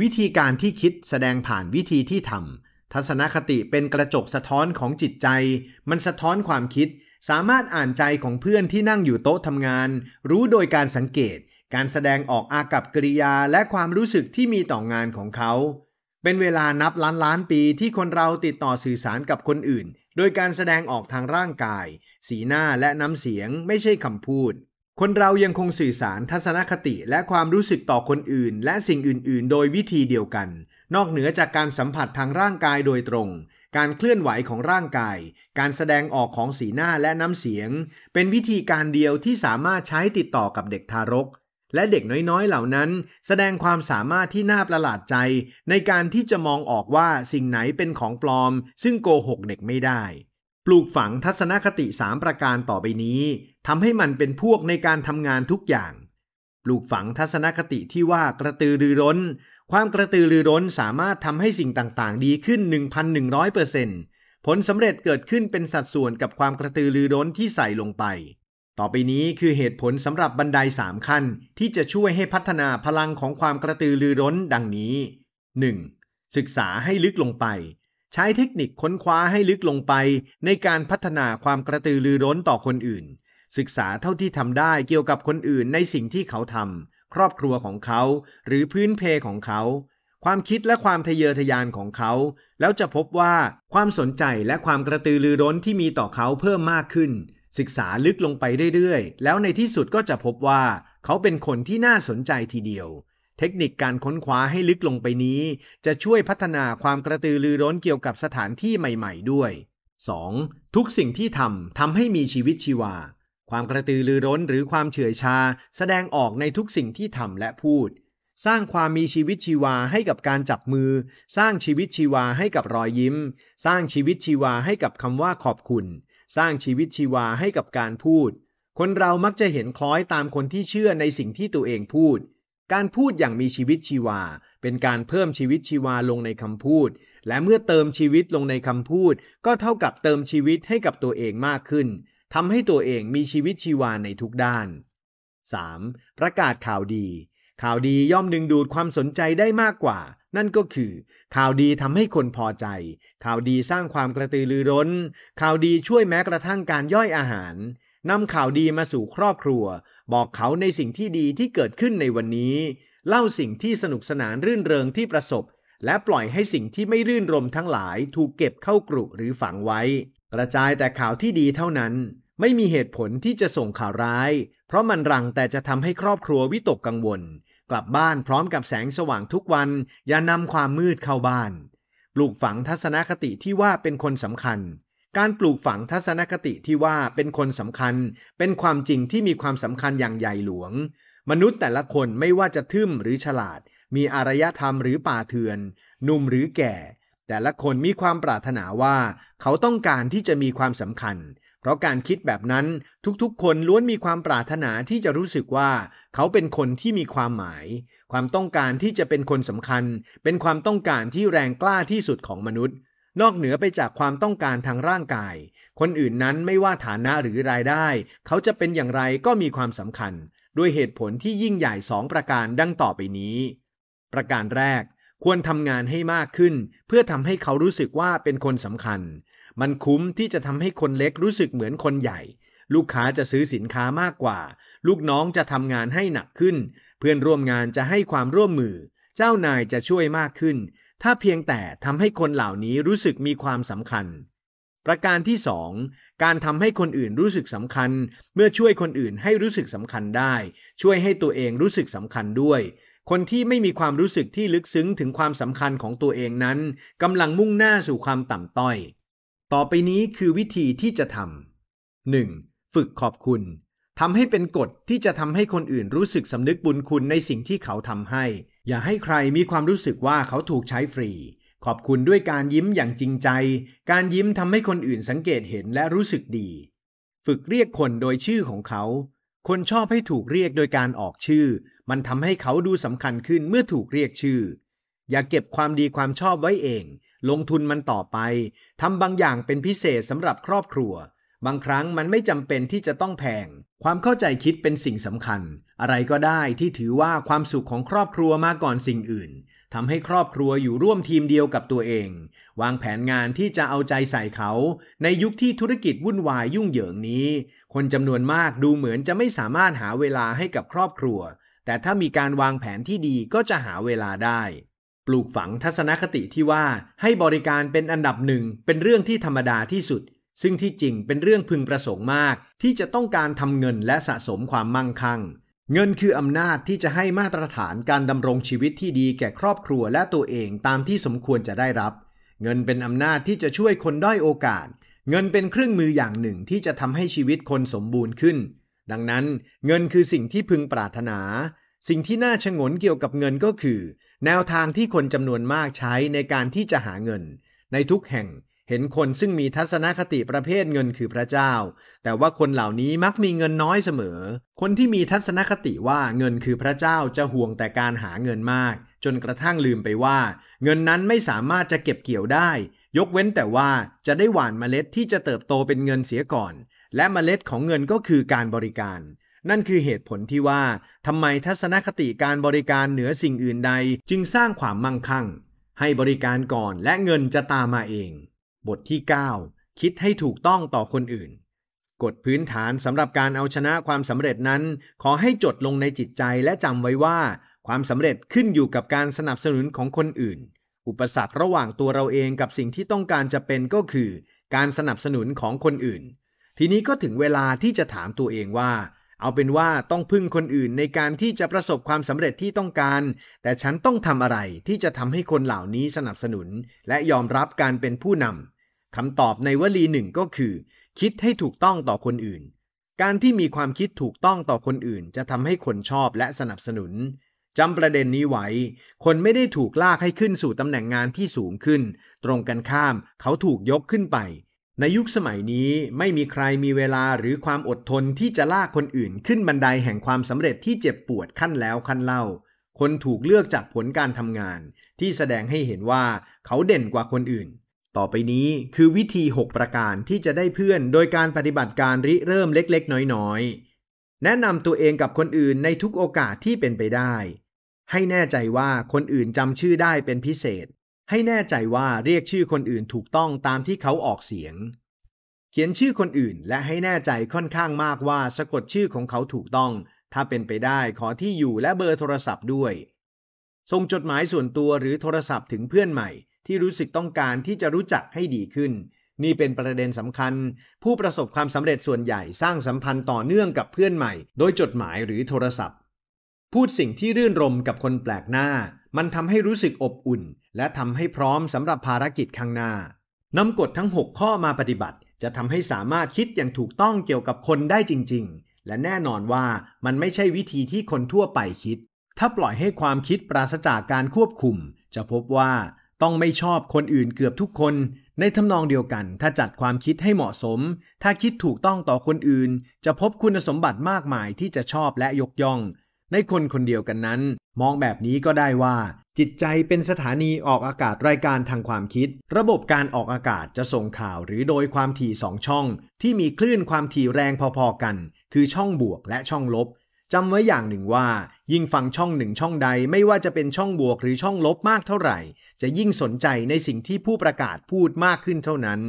วิธีการที่คิดแสดงผ่านวิธีที่ทำทัศนคติเป็นกระจกสะท้อนของจิตใจ มันสะท้อนความคิดสามารถอ่านใจของเพื่อนที่นั่งอยู่โต๊ะทำงาน รู้โดยการสังเกต การแสดงออกอากับกริยาและความรู้สึกที่มีต่องานของเขา เป็นเวลานับล้านล้านปีที่คนเราติดต่อสื่อสารกับคนอื่นโดยการแสดงออกทางร่างกาย สีหน้าและน้ำเสียงไม่ใช่คำพูด คนเรายังคงสื่อสารทัศนคติและความรู้สึกต่อคนอื่นและสิ่งอื่นๆ โดยวิธีเดียวกันนอกเหนือจากการสัมผัสทางร่างกายโดยตรงการเคลื่อนไหวของร่างกาย การแสดงออกของสีหน้าและน้ำเสียง เป็นวิธีการเดียวที่สามารถใช้ติดต่อกับเด็กทารก และเด็กน้อยๆเหล่านั้นแสดงความสามารถที่น่าประหลาดใจ ในการที่จะมองออกว่าสิ่งไหนเป็นของปลอม ซึ่งโกหกเด็กไม่ได้ ปลูกฝังทัศนคติ 3 ประการต่อไปนี้ทำให้มันเป็นพวกในการทำงานทุกอย่าง ปลูกฝังทัศนคติที่ว่ากระตือรือร้นความกระตือรือร้นสามารถทำให้สิ่งต่างๆ ดีขึ้น 1,100%ผลสำเร็จเกิดขึ้นเป็นสัดส่วนกับความกระตือรือร้นที่ใส่ลงไป ต่อไปนี้คือเหตุผลสำหรับบันได 3 ขั้น ที่จะช่วยให้พัฒนาพลังของความกระตือรือร้นดังนี้ 1. ศึกษาให้ลึกลงไป ใช้เทคนิคค้นคว้าให้ลึกลงไปในการพัฒนาความกระตือรือร้นต่อคนอื่น ศึกษาเท่าที่ทำได้เกี่ยวกับคนอื่นในสิ่งที่เขาทำครอบครัวของเขาหรือพื้นเพของเขา ความคิดและความทะเยอทะยานของเขา แล้วจะพบว่าความสนใจและความกระตือรือร้นที่มีต่อเขาเพิ่มมากขึ้น ศึกษาลึกลงไปเรื่อยๆ แล้วในที่สุดก็จะพบว่าเขาเป็นคนที่น่าสนใจทีเดียว เทคนิคการค้นคว้าให้ลึกลงไปนี้ จะช่วยพัฒนาความกระตือรือร้นเกี่ยวกับสถานที่ใหม่ ๆด้วย 2. ทุกสิ่งที่ทำทำให้มีชีวิตชีวาความกระตือรือร้นหรือความเฉื่อยชา แสดงออกในทุกสิ่งที่ทำและพูด สร้างความมีชีวิตชีวาให้กับการจับมือ สร้างชีวิตชีวาให้กับรอยยิ้ม สร้างชีวิตชีวาให้กับคำว่าขอบคุณ สร้างชีวิตชีวาให้กับการพูด คนเรามักจะเห็นคล้อยตามคนที่เชื่อในสิ่งที่ตัวเองพูด การพูดอย่างมีชีวิตชีวา เป็นการเพิ่มชีวิตชีวาลงในคำพูด และเมื่อเติมชีวิตลงในคำพูดก็เท่ากับเติมชีวิตให้กับตัวเองมากขึ้นทำให้ตัวเองมีชีวิตชีวาในทุกด้าน 3. ประกาศข่าวดี ข่าวดีย่อมดึงดูดความสนใจได้มากกว่า นั่นก็คือ ข่าวดีทำให้คนพอใจ ข่าวดีสร้างความกระตือรือร้น ข่าวดีช่วยแม้กระทั่งการย่อยอาหารนำข่าวดีมาสู่ครอบครัว บอกเขาในสิ่งที่ดีที่เกิดขึ้นในวันนี้ เล่าสิ่งที่สนุกสนานรื่นเริงที่ประสบ และปล่อยให้สิ่งที่ไม่รื่นรมทั้งหลาย ถูกเก็บเข้ากรุหรือฝังไว้ กระจายแต่ข่าวที่ดีเท่านั้นไม่มีเหตุผลที่จะส่งข่าวร้าย เพราะมันรังแต่จะทำให้ครอบครัววิตกกังวล กลับบ้านพร้อมกับแสงสว่างทุกวัน อย่านำความมืดเข้าบ้าน ปลูกฝังทัศนคติที่ว่าเป็นคนสำคัญ การปลูกฝังทัศนคติที่ว่าเป็นคนสำคัญ เป็นความจริงที่มีความสำคัญอย่างใหญ่หลวง มนุษย์แต่ละคนไม่ว่าจะทึ่มหรือฉลาด มีอารยธรรมหรือป่าเถื่อน หนุ่มหรือแก่ แต่ละคนมีความปรารถนาว่าเขาต้องการที่จะมีความสำคัญพราะการคิดแบบนั้นทุกๆคนล้วนมีความปรารถนาที่จะรู้สึกว่า เขาเป็นคนที่มีความหมาย ความต้องการที่จะเป็นคนสำคัญ เป็นความต้องการที่แรงกล้าที่สุดของมนุษย์ นอกเหนือไปจากความต้องการทางร่างกาย คนอื่นนั้นไม่ว่าฐานะหรือรายได้ เขาจะเป็นอย่างไรก็มีความสำคัญด้วยเหตุผลที่ยิ่งใหญ่สองประการดังต่อไปนี้ ประการแรก ควรทำงานให้มากขึ้น เพื่อทำให้เขารู้สึกว่าเป็นคนสำคัญมันคุ้มที่จะทำให้คนเล็กรู้สึกเหมือนคนใหญ่ ลูกค้าจะซื้อสินค้ามากกว่า ลูกน้องจะทำงานให้หนักขึ้น เพื่อนร่วมงานจะให้ความร่วมมือ เจ้านายจะช่วยมากขึ้น ถ้าเพียงแต่ทำให้คนเหล่านี้รู้สึกมีความสำคัญ ประการที่2การทำให้คนอื่นรู้สึกสำคัญ เมื่อช่วยคนอื่นให้รู้สึกสำคัญได้ ช่วยให้ตัวเองรู้สึกสำคัญด้วย คนที่ไม่มีความรู้สึกที่ลึกซึ้งถึงความสำคัญของตัวเองนั้นกำลังมุ่งหน้าสู่ความต่ำต้อยต่อไปนี้คือวิธีที่จะทำ 1. ฝึกขอบคุณ ทำให้เป็นกฎที่จะทำให้คนอื่นรู้สึกสำนึกบุญคุณในสิ่งที่เขาทำให้ อย่าให้ใครมีความรู้สึกว่าเขาถูกใช้ฟรี ขอบคุณด้วยการยิ้มอย่างจริงใจ การยิ้มทำให้คนอื่นสังเกตเห็นและรู้สึกดี ฝึกเรียกคนโดยชื่อของเขา คนชอบให้ถูกเรียกโดยการออกชื่อ มันทำให้เขาดูสำคัญขึ้นเมื่อถูกเรียกชื่อ อย่าเก็บความดีความชอบไว้เองลงทุนมันต่อไป ทำบางอย่างเป็นพิเศษสำหรับครอบครัว บางครั้งมันไม่จำเป็นที่จะต้องแพง ความเข้าใจคิดเป็นสิ่งสำคัญ อะไรก็ได้ที่ถือว่าความสุขของครอบครัวมาก่อนสิ่งอื่น ทำให้ครอบครัวอยู่ร่วมทีมเดียวกับตัวเอง วางแผนงานที่จะเอาใจใส่เขา ในยุคที่ธุรกิจวุ่นวายยุ่งเหยิงนี้ คนจำนวนมากดูเหมือนจะไม่สามารถหาเวลาให้กับครอบครัว แต่ถ้ามีการวางแผนที่ดีก็จะหาเวลาได้ปลูกฝังทัศนคติที่ว่าให้บริการเป็นอันดับหนึ่งเป็นเรื่องที่ธรรมดาที่สุด ซึ่งที่จริงเป็นเรื่องพึงประสงค์มาก ที่จะต้องการทำเงินและสะสมความมั่งคั่งเงินคืออำนาจที่จะให้มาตรฐานการดำรงชีวิตที่ดีแก่ครอบครัวและตัวเองตามที่สมควรจะได้รับ เงินเป็นอำนาจที่จะช่วยคนด้อยโอกาส เงินเป็นเครื่องมืออย่างหนึ่งที่จะทำให้ชีวิตคนสมบูรณ์ขึ้น ดังนั้น เงินคือสิ่งที่พึงปรารถนา สิ่งที่น่าชงนเกี่ยวกับเงินก็คือแนวทางที่คนจำนวนมากใช้ในการที่จะหาเงิน ในทุกแห่งเห็นคนซึ่งมีทัศนคติประเภทเงินคือพระเจ้า แต่ว่าคนเหล่านี้มักมีเงินน้อยเสมอ คนที่มีทัศนคติว่าเงินคือพระเจ้าจะห่วงแต่การหาเงินมาก จนกระทั่งลืมไปว่า เงินนั้นไม่สามารถจะเก็บเกี่ยวได้ ยกเว้นแต่ว่าจะได้หว่านเมล็ดที่จะเติบโตเป็นเงินเสียก่อน และเมล็ดของเงินก็คือการบริการนั่นคือเหตุผลที่ว่าทำไมทัศนคติการบริการเหนือสิ่งอื่นใดจึงสร้างความมั่งคั่ง ให้บริการก่อนและเงินจะตามมาเอง บทที่ 9 คิดให้ถูกต้องต่อคนอื่นกฎพื้นฐานสำหรับการเอาชนะความสำเร็จนั้น ขอให้จดลงในจิตใจและจำไว้ว่า ความสำเร็จขึ้นอยู่กับการสนับสนุนของคนอื่น อุปสรรคระหว่างตัวเราเองกับสิ่งที่ต้องการจะเป็นก็คือ การสนับสนุนของคนอื่น ทีนี้ก็ถึงเวลาที่จะถามตัวเองว่าเอาเป็นว่าต้องพึ่งคนอื่นในการที่จะประสบความสำเร็จที่ต้องการ แต่ฉันต้องทำอะไรที่จะทำให้คนเหล่านี้สนับสนุน และยอมรับการเป็นผู้นำ คำตอบในวลีหนึ่งก็คือ คิดให้ถูกต้องต่อคนอื่น การที่มีความคิดถูกต้องต่อคนอื่น จะทำให้คนชอบและสนับสนุนจำประเด็นนี้ไว้ คนไม่ได้ถูกลากให้ขึ้นสู่ตำแหน่งงานที่สูงขึ้น ตรงกันข้าม เขาถูกยกขึ้นไปในยุคสมัยนี้ไม่มีใครมีเวลาหรือความอดทนที่จะลากคนอื่นขึ้นบันไดแห่งความสำเร็จที่เจ็บปวดขั้นแล้วขั้นเล่า คนถูกเลือกจากผลการทำงานที่แสดงให้เห็นว่าเขาเด่นกว่าคนอื่น ต่อไปนี้คือวิธี 6 ประการที่จะได้เพื่อนโดยการปฏิบัติการริเริ่มเล็กๆน้อยๆ แนะนำตัวเองกับคนอื่นในทุกโอกาสที่เป็นไปได้ ให้แน่ใจว่าคนอื่นจำชื่อได้เป็นพิเศษให้แน่ใจว่าเรียกชื่อคนอื่นถูกต้องตามที่เขาออกเสียง เขียนชื่อคนอื่น และให้แน่ใจค่อนข้างมากว่า สะกดชื่อของเขาถูกต้อง ถ้าเป็นไปได้ขอที่อยู่และเบอร์โทรศัพท์ด้วย ส่งจดหมายส่วนตัวหรือโทรศัพท์ถึงเพื่อนใหม่ ที่รู้สึกต้องการที่จะรู้จักให้ดีขึ้น นี่เป็นประเด็นสำคัญ ผู้ประสบความสำเร็จส่วนใหญ่สร้างสัมพันธ์ต่อเนื่องกับเพื่อนใหม่ โดยจดหมายหรือโทรศัพท์ พูดสิ่งที่รื่นรมกับคนแปลกหน้ามันทำให้รู้สึกอบอุ่น และทำให้พร้อมสำหรับภารกิจข้างหน้านำกฎทั้ง 6 ข้อมาปฏิบัติ จะทำให้สามารถคิดอย่างถูกต้องเกี่ยวกับคนได้จริงๆ และแน่นอนว่ามันไม่ใช่วิธีที่คนทั่วไปคิด ถ้าปล่อยให้ความคิดปราศจากการควบคุม จะพบว่าต้องไม่ชอบคนอื่นเกือบทุกคน ในทำนองเดียวกัน ถ้าจัดความคิดให้เหมาะสม ถ้าคิดถูกต้องต่อคนอื่น จะพบคุณสมบัติมากมายที่จะชอบและยกย่องในคนคนเดียวกันนั้น มองแบบนี้ก็ได้ว่า จิตใจเป็นสถานีออกอากาศรายการทางความคิด ระบบการออกอากาศจะส่งข่าวหรือโดยความถี่สองช่อง ที่มีคลื่นความถี่แรงพอๆกัน คือช่องบวกและช่องลบจำไว้อย่างหนึ่งว่า ยิ่งฟังช่องหนึ่งช่องใดไม่ว่าจะเป็นช่องบวกหรือช่องลบมากเท่าไหร่ จะยิ่งสนใจในสิ่งที่ผู้ประกาศพูดมากขึ้นเท่านั้น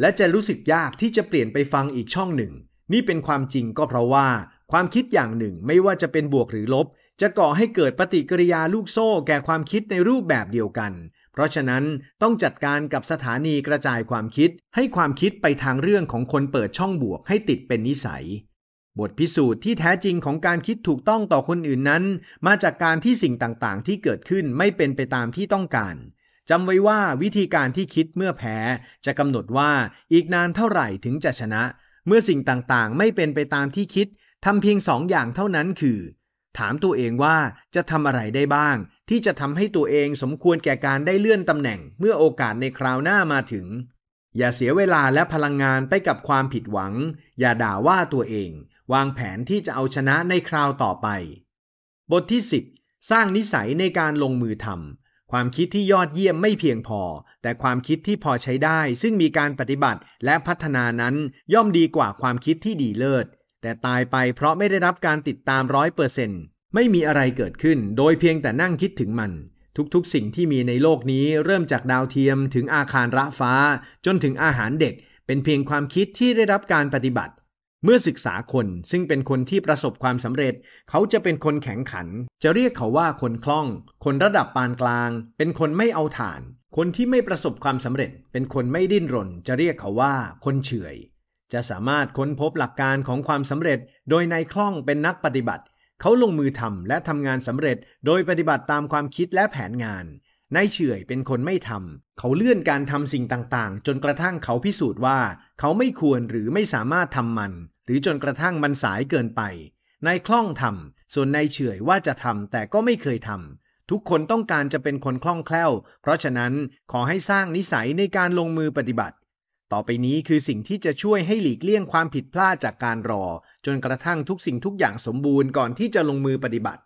และจะรู้สึกยากที่จะเปลี่ยนไปฟังอีกช่องหนึ่ง นี่เป็นความจริงก็เพราะว่าความคิดอย่างหนึ่งไม่ว่าจะเป็นบวกหรือลบ จะก่อให้เกิดปฏิกิริยาลูกโซ่แก่ความคิดในรูปแบบเดียวกัน เพราะฉะนั้นต้องจัดการกับสถานีกระจายความคิด ให้ความคิดไปทางเรื่องของคนเปิดช่องบวกให้ติดเป็นนิสัย บทพิสูจน์ที่แท้จริงของการคิดถูกต้องต่อคนอื่นนั้น มาจากการที่สิ่งต่างๆ ที่เกิดขึ้นไม่เป็นไปตามที่ต้องการ จำไว้ว่าวิธีการที่คิดเมื่อแพ้จะกำหนดว่าอีกนานเท่าไหร่ถึงจะชนะ เมื่อสิ่งต่างๆ ไม่เป็นไปตามที่คิดทำเพียงสองอย่างเท่านั้นคือ ถามตัวเองว่าจะทำอะไรได้บ้าง ที่จะทำให้ตัวเองสมควรแก่การได้เลื่อนตำแหน่งเมื่อโอกาสในคราวหน้ามาถึง อย่าเสียเวลาและพลังงานไปกับความผิดหวัง อย่าด่าว่าตัวเอง วางแผนที่จะเอาชนะในคราวต่อไป บทที่ 10 สร้างนิสัยในการลงมือทำ ความคิดที่ยอดเยี่ยมไม่เพียงพอ แต่ความคิดที่พอใช้ได้ ซึ่งมีการปฏิบัติและพัฒนานั้นย่อมดีกว่าความคิดที่ดีเลิศแต่ตายไปเพราะไม่ได้รับการติดตามร้อยเปอร์เซนต์ไม่มีอะไรเกิดขึ้นโดยเพียงแต่นั่งคิดถึงมัน ทุกๆสิ่งที่มีในโลกนี้เริ่มจากดาวเทียมถึงอาคารระฟ้า จนถึงอาหารเด็กเป็นเพียงความคิดที่ได้รับการปฏิบัติ เมื่อศึกษาคนซึ่งเป็นคนที่ประสบความสำเร็จ เขาจะเป็นคนแข็งขัน จะเรียกเขาว่าคนคล่อง คนระดับปานกลาง เป็นคนไม่เอาฐาน คนที่ไม่ประสบความสำเร็จ เป็นคนไม่ดิ้นรน จะเรียกเขาว่า คนเฉยจะสามารถค้นพบหลักการของความสำเร็จ โดยนายคล่องเป็นนักปฏิบัติเขาลงมือทำและทำงานสำเร็จ โดยปฏิบัติตามความคิดและแผนงานนายเฉยเป็นคนไม่ทำเขาเลื่อนการทำสิ่งต่าง ๆ จนกระทั่งเขาพิสูจน์ว่า เขาไม่ควรหรือไม่สามารถทำมัน หรือจนกระทั่งมันสายเกินไปนายคล่องทำส่วนนายเฉยว่าจะทำแต่ก็ไม่เคยทำทุกคนต้องการจะเป็นคนคล่องแคล่ว เพราะฉะนั้นขอให้สร้างนิสัยในการลงมือปฏิบัติต่อไปนี้คือสิ่งที่จะช่วยให้หลีกเลี่ยงความผิดพลาดจากการรอจนกระทั่งทุกสิ่งทุกอย่างสมบูรณ์ก่อนที่จะลงมือปฏิบัติ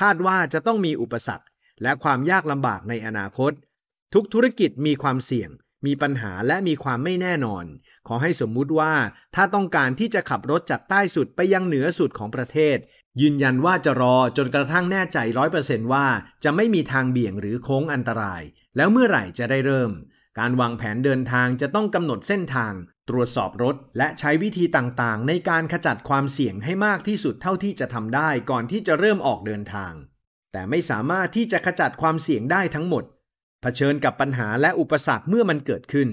คาดว่าจะต้องมีอุปสรรคและความยากลำบากในอนาคต ทุกธุรกิจมีความเสี่ยง มีปัญหาและมีความไม่แน่นอน ขอให้สมมุติว่าถ้าต้องการที่จะขับรถจากใต้สุดไปยังเหนือสุดของประเทศ ยืนยันว่าจะรอจนกระทั่งแน่ใจร้อยเปอร์เซนต์ว่าจะไม่มีทางเบี่ยงหรือโค้งอันตราย แล้วเมื่อไหร่จะได้เริ่มการวางแผนเดินทางจะต้องกำหนดเส้นทาง ตรวจสอบรถและใช้วิธีต่างๆในการขจัดความเสี่ยงให้มากที่สุดเท่าที่จะทำได้ก่อนที่จะเริ่มออกเดินทาง แต่ไม่สามารถที่จะขจัดความเสี่ยงได้ทั้งหมดเผชิญกับปัญหาและอุปสรรคเมื่อมันเกิดขึ้น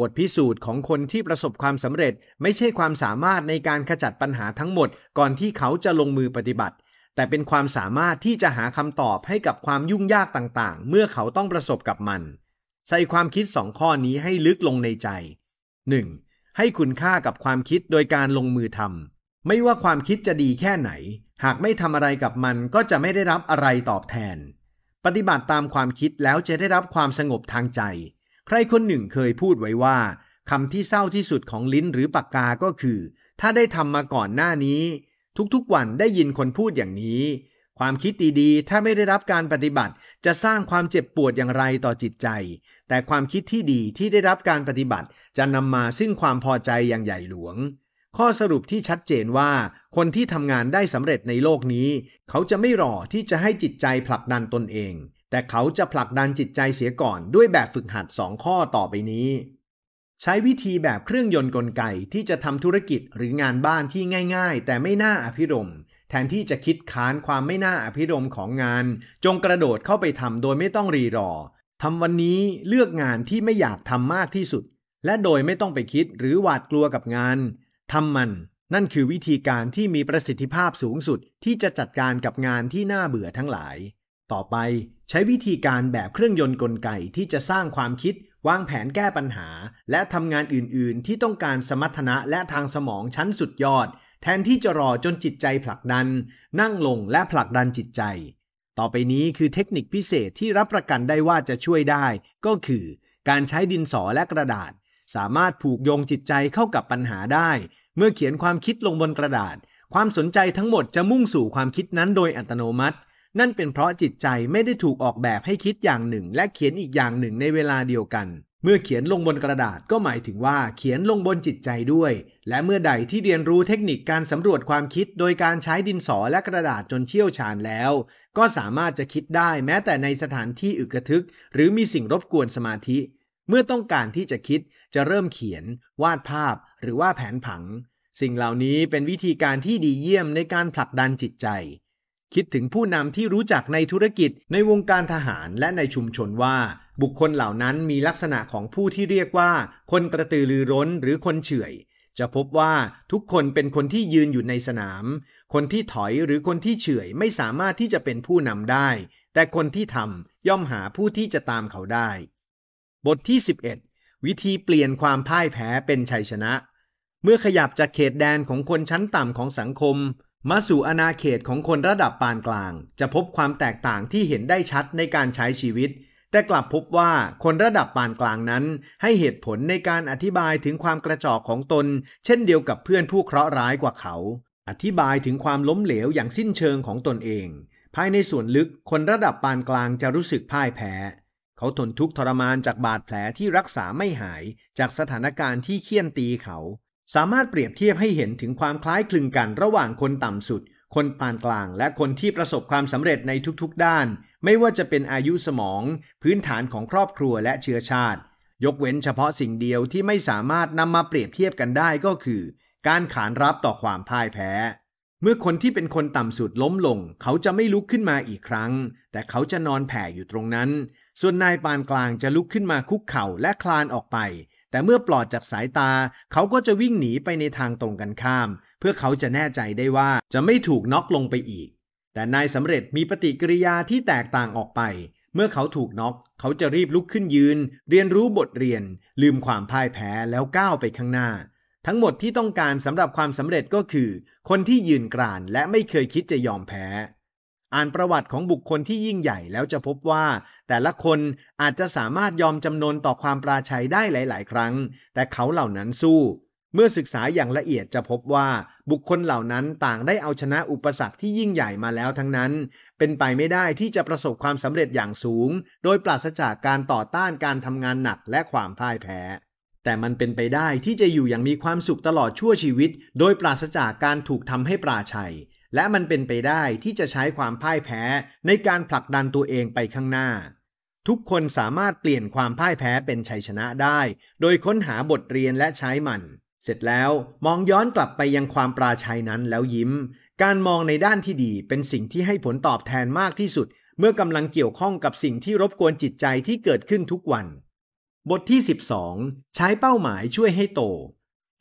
บทพิสูจน์ของคนที่ประสบความสำเร็จไม่ใช่ความสามารถในการขจัดปัญหาทั้งหมดก่อนที่เขาจะลงมือปฏิบัติ แต่เป็นความสามารถที่จะหาคำตอบให้กับความยุ่งยากต่างๆ เมื่อเขาต้องประสบกับมันใส่ความคิดสองข้อนี้ให้ลึกลงในใจ 1. ให้คุณค่ากับความคิดโดยการลงมือทำ ไม่ว่าความคิดจะดีแค่ไหน หากไม่ทำอะไรกับมันก็จะไม่ได้รับอะไรตอบแทน ปฏิบัติตามความคิดแล้วจะได้รับความสงบทางใจ ใครคนหนึ่งเคยพูดไว้ว่าคำที่เศร้าที่สุดของลิ้นหรือปากกาก็คือ ถ้าได้ทำมาก่อนหน้านี้ ทุกๆวันได้ยินคนพูดอย่างนี้ ความคิดดีๆ ถ้าไม่ได้รับการปฏิบัติ จะสร้างความเจ็บปวดอย่างไรต่อจิตใจแต่ความคิดที่ดีที่ได้รับการปฏิบัติจะนำมาซึ่งความพอใจอย่างใหญ่หลวง ข้อสรุปที่ชัดเจนว่า คนที่ทำงานได้สำเร็จในโลกนี้ เขาจะไม่รอที่จะให้จิตใจผลักดันตนเอง แต่เขาจะผลักดันจิตใจเสียก่อนด้วยแบบฝึกหัดสองข้อต่อไปนี้ ใช้วิธีแบบเครื่องยนต์กลไกที่จะทำธุรกิจหรืองานบ้านที่ง่าย ๆ แต่ไม่น่าอภิรมแทนที่จะคิดค้านความไม่น่าอภิรมของงาน จงกระโดดเข้าไปทำโดยไม่ต้องรีรอทำวันนี้เลือกงานที่ไม่อยากทำมากที่สุด และโดยไม่ต้องไปคิดหรือหวาดกลัวกับงานทำมัน นั่นคือวิธีการที่มีประสิทธิภาพสูงสุดที่จะจัดการกับงานที่น่าเบื่อทั้งหลาย ต่อไปใช้วิธีการแบบเครื่องยนต์กลไกที่จะสร้างความคิดวางแผนแก้ปัญหา และทำงานอื่นๆ ที่ต้องการสมรรถนะและทางสมองชั้นสุดยอด แทนที่จะรอจนจิตใจผลักดันนั่งลงและผลักดันจิตใจต่อไปนี้คือเทคนิคพิเศษที่รับประกันได้ว่าจะช่วยได้ก็คือการใช้ดินสอและกระดาษสามารถผูกโยงจิตใจเข้ากับปัญหาได้เมื่อเขียนความคิดลงบนกระดาษความสนใจทั้งหมดจะมุ่งสู่ความคิดนั้นโดยอัตโนมัติ นั่นเป็นเพราะจิตใจไม่ได้ถูกออกแบบให้คิดอย่างหนึ่งและเขียนอีกอย่างหนึ่งในเวลาเดียวกันเมื่อเขียนลงบนกระดาษก็หมายถึงว่าเขียนลงบนจิตใจด้วยและเมื่อใดที่เรียนรู้เทคนิคการสำรวจความคิดโดยการใช้ดินสอและกระดาษจนเชี่ยวชาญแล้วก็สามารถจะคิดได้แม้แต่ในสถานที่อึกทึก หรือมีสิ่งรบกวนสมาธิ เมื่อต้องการที่จะคิดจะเริ่มเขียน วาดภาพหรือว่าแผนผัง สิ่งเหล่านี้เป็นวิธีการที่ดีเยี่ยมในการผลักดันจิตใจ คิดถึงผู้นำที่รู้จักในธุรกิจ ในวงการทหารและในชุมชนว่า บุคคลเหล่านั้นมีลักษณะของผู้ที่เรียกว่า คนกระตือรือร้นหรือคนเฉื่อยจะพบว่าทุกคนเป็นคนที่ยืนอยู่ในสนามคนที่ถอยหรือคนที่เฉื่อยไม่สามารถที่จะเป็นผู้นำได้ แต่คนที่ทำย่อมหาผู้ที่จะตามเขาได้ บทที่ 11 วิธีเปลี่ยนความพ่ายแพ้เป็นชัยชนะ เมื่อขยับจากเขตแดนของคนชั้นต่ำของสังคมมาสู่อาณาเขตของคนระดับปานกลาง จะพบความแตกต่างที่เห็นได้ชัดในการใช้ชีวิต แต่กลับพบว่าคนระดับปานกลางนั้นให้เหตุผลในการอธิบายถึงความกระจอกของตน เช่นเดียวกับเพื่อนผู้เคราะห์ร้ายกว่าเขาอธิบายถึงความล้มเหลวอย่างสิ้นเชิงของตนเอง ภายในส่วนลึก คนระดับปานกลางจะรู้สึกพ่ายแพ้ เขาทนทุกข์ทรมานจากบาดแผลที่รักษาไม่หาย จากสถานการณ์ที่เคี่ยนตีเขา สามารถเปรียบเทียบให้เห็นถึงความคล้ายคลึงกันระหว่างคนต่ำสุด คนปานกลาง และคนที่ประสบความสำเร็จในทุกๆด้าน ไม่ว่าจะเป็นอายุสมอง พื้นฐานของครอบครัวและเชื้อชาติ ยกเว้นเฉพาะสิ่งเดียวที่ไม่สามารถนำมาเปรียบเทียบกันได้ก็คือการขานรับต่อความพ่ายแพ้ เมื่อคนที่เป็นคนต่ำสุดล้มลง เขาจะไม่ลุกขึ้นมาอีกครั้ง แต่เขาจะนอนแผ่อยู่ตรงนั้น ส่วนนายปานกลางจะลุกขึ้นมาคุกเข่าและคลานออกไป แต่เมื่อปลอดจากสายตา เขาก็จะวิ่งหนีไปในทางตรงกันข้าม เพื่อเขาจะแน่ใจได้ว่าจะไม่ถูกน็อกลงไปอีก แต่นายสำเร็จมีปฏิกิริยาที่แตกต่างออกไป เมื่อเขาถูกน็อก เขาจะรีบลุกขึ้นยืน เรียนรู้บทเรียน ลืมความพ่ายแพ้แล้วก้าวไปข้างหน้าทั้งหมดที่ต้องการสำหรับความสำเร็จก็คือ คนที่ยืนกรานและไม่เคยคิดจะยอมแพ้ อ่านประวัติของบุคคลที่ยิ่งใหญ่แล้วจะพบว่า แต่ละคนอาจจะสามารถยอมจำนนต่อความปราชัยได้หลาย ๆ ครั้ง แต่เขาเหล่านั้นสู้ เมื่อศึกษาอย่างละเอียดจะพบว่า บุคคลเหล่านั้นต่างได้เอาชนะอุปสรรคที่ยิ่งใหญ่มาแล้วทั้งนั้น เป็นไปไม่ได้ที่จะประสบความสำเร็จอย่างสูง โดยปราศจากการต่อต้านการทำงานหนักและความพ่ายแพ้แต่มันเป็นไปได้ที่จะอยู่อย่างมีความสุขตลอดชั่วชีวิต โดยปราศจากการถูกทำให้ปราชัย และมันเป็นไปได้ที่จะใช้ความพ่ายแพ้ในการผลักดันตัวเองไปข้างหน้า ทุกคนสามารถเปลี่ยนความพ่ายแพ้เป็นชัยชนะได้ โดยค้นหาบทเรียนและใช้มัน เสร็จแล้วมองย้อนกลับไปยังความปราชัยนั้นแล้วยิ้ม การมองในด้านที่ดีเป็นสิ่งที่ให้ผลตอบแทนมากที่สุด เมื่อกำลังเกี่ยวข้องกับสิ่งที่รบกวนจิตใจที่เกิดขึ้นทุกวันบทที่ 12 ใช้เป้าหมายช่วยให้โต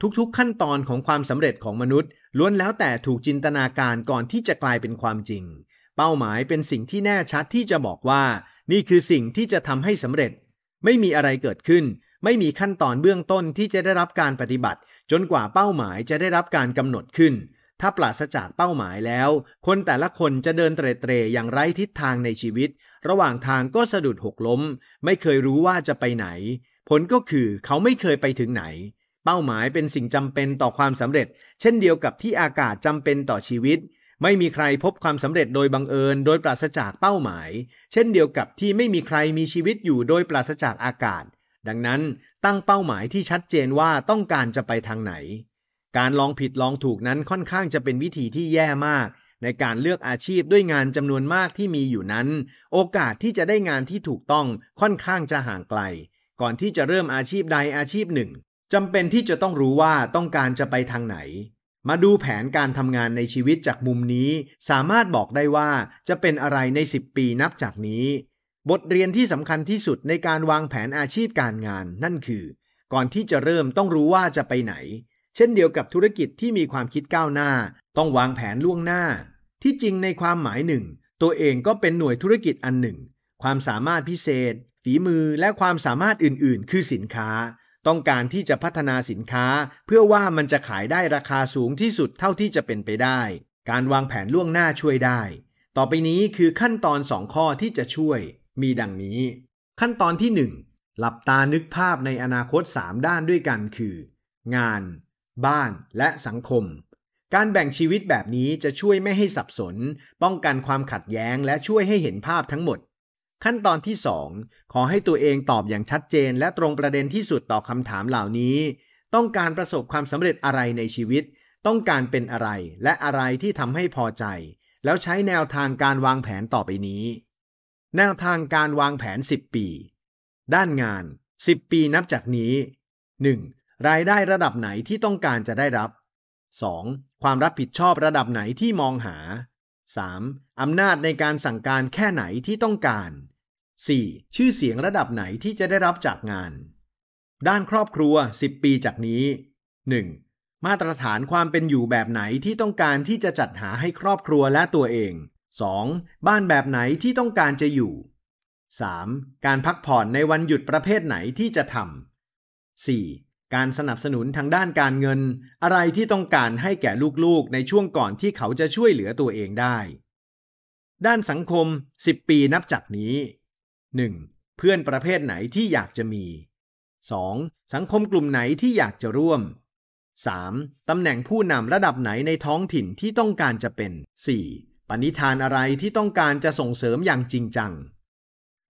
ทุกๆขั้นตอนของความสำเร็จของมนุษย์ ล้วนแล้วแต่ถูกจินตนาการก่อนที่จะกลายเป็นความจริง เป้าหมายเป็นสิ่งที่แน่ชัดที่จะบอกว่านี่คือสิ่งที่จะทำให้สำเร็จ ไม่มีอะไรเกิดขึ้น ไม่มีขั้นตอนเบื้องต้นที่จะได้รับการปฏิบัติ จนกว่าเป้าหมายจะได้รับการกำหนดขึ้น ถ้าปราศจากเป้าหมายแล้ว คนแต่ละคนจะเดินเตร่ๆอย่างไร้ทิศทางในชีวิตระหว่างทางก็สะดุดหกล้ม ไม่เคยรู้ว่าจะไปไหน ผลก็คือเขาไม่เคยไปถึงไหน เป้าหมายเป็นสิ่งจำเป็นต่อความสำเร็จ เช่นเดียวกับที่อากาศจำเป็นต่อชีวิต ไม่มีใครพบความสำเร็จโดยบังเอิญ โดยปราศจากเป้าหมาย เช่นเดียวกับที่ไม่มีใครมีชีวิตอยู่โดยปราศจากอากาศ ดังนั้นตั้งเป้าหมายที่ชัดเจนว่าต้องการจะไปทางไหน การลองผิดลองถูกนั้นค่อนข้างจะเป็นวิธีที่แย่มากในการเลือกอาชีพด้วยงานจำนวนมากที่มีอยู่นั้น โอกาสที่จะได้งานที่ถูกต้องค่อนข้างจะห่างไกล ก่อนที่จะเริ่มอาชีพใดอาชีพหนึ่งจำเป็นที่จะต้องรู้ว่าต้องการจะไปทางไหน มาดูแผนการทำงานในชีวิตจากมุมนี้ สามารถบอกได้ว่าจะเป็นอะไรใน10ปีนับจากนี้ บทเรียนที่สำคัญที่สุดในการวางแผนอาชีพการงาน นั่นคือ ก่อนที่จะเริ่มต้องรู้ว่าจะไปไหน เช่นเดียวกับธุรกิจที่มีความคิดก้าวหน้า ต้องวางแผนล่วงหน้าที่จริงในความหมายหนึ่ง ตัวเองก็เป็นหน่วยธุรกิจอันหนึ่ง ความสามารถพิเศษ ฝีมือและความสามารถอื่นๆ คือสินค้า ต้องการที่จะพัฒนาสินค้า เพื่อว่ามันจะขายได้ราคาสูงที่สุดเท่าที่จะเป็นไปได้ การวางแผนล่วงหน้าช่วยได้ ต่อไปนี้คือขั้นตอน2ข้อที่จะช่วย มีดังนี้ ขั้นตอนที่1หลับตานึกภาพในอนาคต 3 ด้านด้วยกันคือ งาน บ้านและสังคมการแบ่งชีวิตแบบนี้จะช่วยไม่ให้สับสน ป้องกันความขัดแย้งและช่วยให้เห็นภาพทั้งหมด ขั้นตอนที่2ขอให้ตัวเองตอบอย่างชัดเจน และตรงประเด็นที่สุดต่อคำถามเหล่านี้ ต้องการประสบความสำเร็จอะไรในชีวิต ต้องการเป็นอะไร และอะไรที่ทำให้พอใจ แล้วใช้แนวทางการวางแผนต่อไปนี้ แนวทางการวางแผน 10 ปี ด้านงาน 10 ปีนับจากนี้ 1. รายได้ระดับไหนที่ต้องการจะได้รับ 2. ความรับผิดชอบระดับไหนที่มองหา 3. อำนาจในการสั่งการแค่ไหนที่ต้องการ 4. ชื่อเสียงระดับไหนที่จะได้รับจากงาน ด้านครอบครัว 10 ปีจากนี้ 1. มาตรฐานความเป็นอยู่แบบไหนที่ต้องการที่จะจัดหาให้ครอบครัวและตัวเอง 2. บ้านแบบไหนที่ต้องการจะอยู่ 3. การพักผ่อนในวันหยุดประเภทไหนที่จะทำ 4. การสนับสนุนทางด้านการเงิน อะไรที่ต้องการให้แก่ลูกๆในช่วงก่อนที่เขาจะช่วยเหลือตัวเองได้ ด้านสังคม 10 ปีนับจากนี้ 1. เพื่อนประเภทไหนที่อยากจะมี 2. สังคมกลุ่มไหนที่อยากจะร่วม 3. ตำแหน่งผู้นำระดับไหนในท้องถิ่นที่ต้องการจะเป็น 4. ปณิธานอะไรที่ต้องการจะส่งเสริมอย่างจริงจัง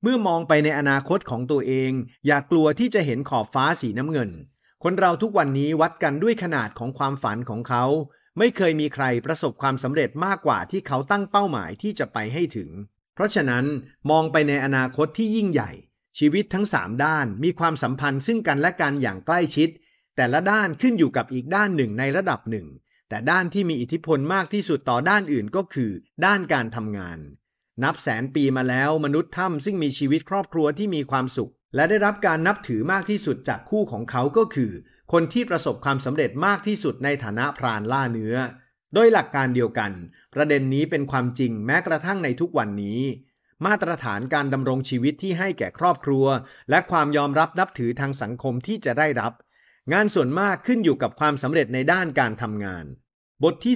เมื่อมองไปในอนาคตของตัวเอง อย่ากลัวที่จะเห็นขอบฟ้าสีน้ำเงินคนเราทุกวันนี้วัดกันด้วยขนาดของความฝันของเขา ไม่เคยมีใครประสบความสำเร็จมากกว่าที่เขาตั้งเป้าหมายที่จะไปให้ถึง เพราะฉะนั้นมองไปในอนาคตที่ยิ่งใหญ่ ชีวิตทั้งสามด้านมีความสัมพันธ์ซึ่งกันและกันอย่างใกล้ชิด แต่ละด้านขึ้นอยู่กับอีกด้านหนึ่งในระดับหนึ่ง แต่ด้านที่มีอิทธิพลมากที่สุดต่อด้านอื่นก็คือ ด้านการทำงาน นับแสนปีมาแล้วมนุษย์ถ้ำซึ่งมีชีวิตครอบครัวที่มีความสุขและได้รับการนับถือมากที่สุดจากคู่ของเขาก็คือ คนที่ประสบความสำเร็จมากที่สุดในฐานะพรานล่าเนื้อ โดยหลักการเดียวกัน ประเด็นนี้เป็นความจริงแม้กระทั่งในทุกวันนี้ มาตรฐานการดำรงชีวิตที่ให้แก่ครอบครัว และความยอมรับนับถือทางสังคมที่จะได้รับ งานส่วนมากขึ้นอยู่กับความสำเร็จในด้านการทำงาน บทที่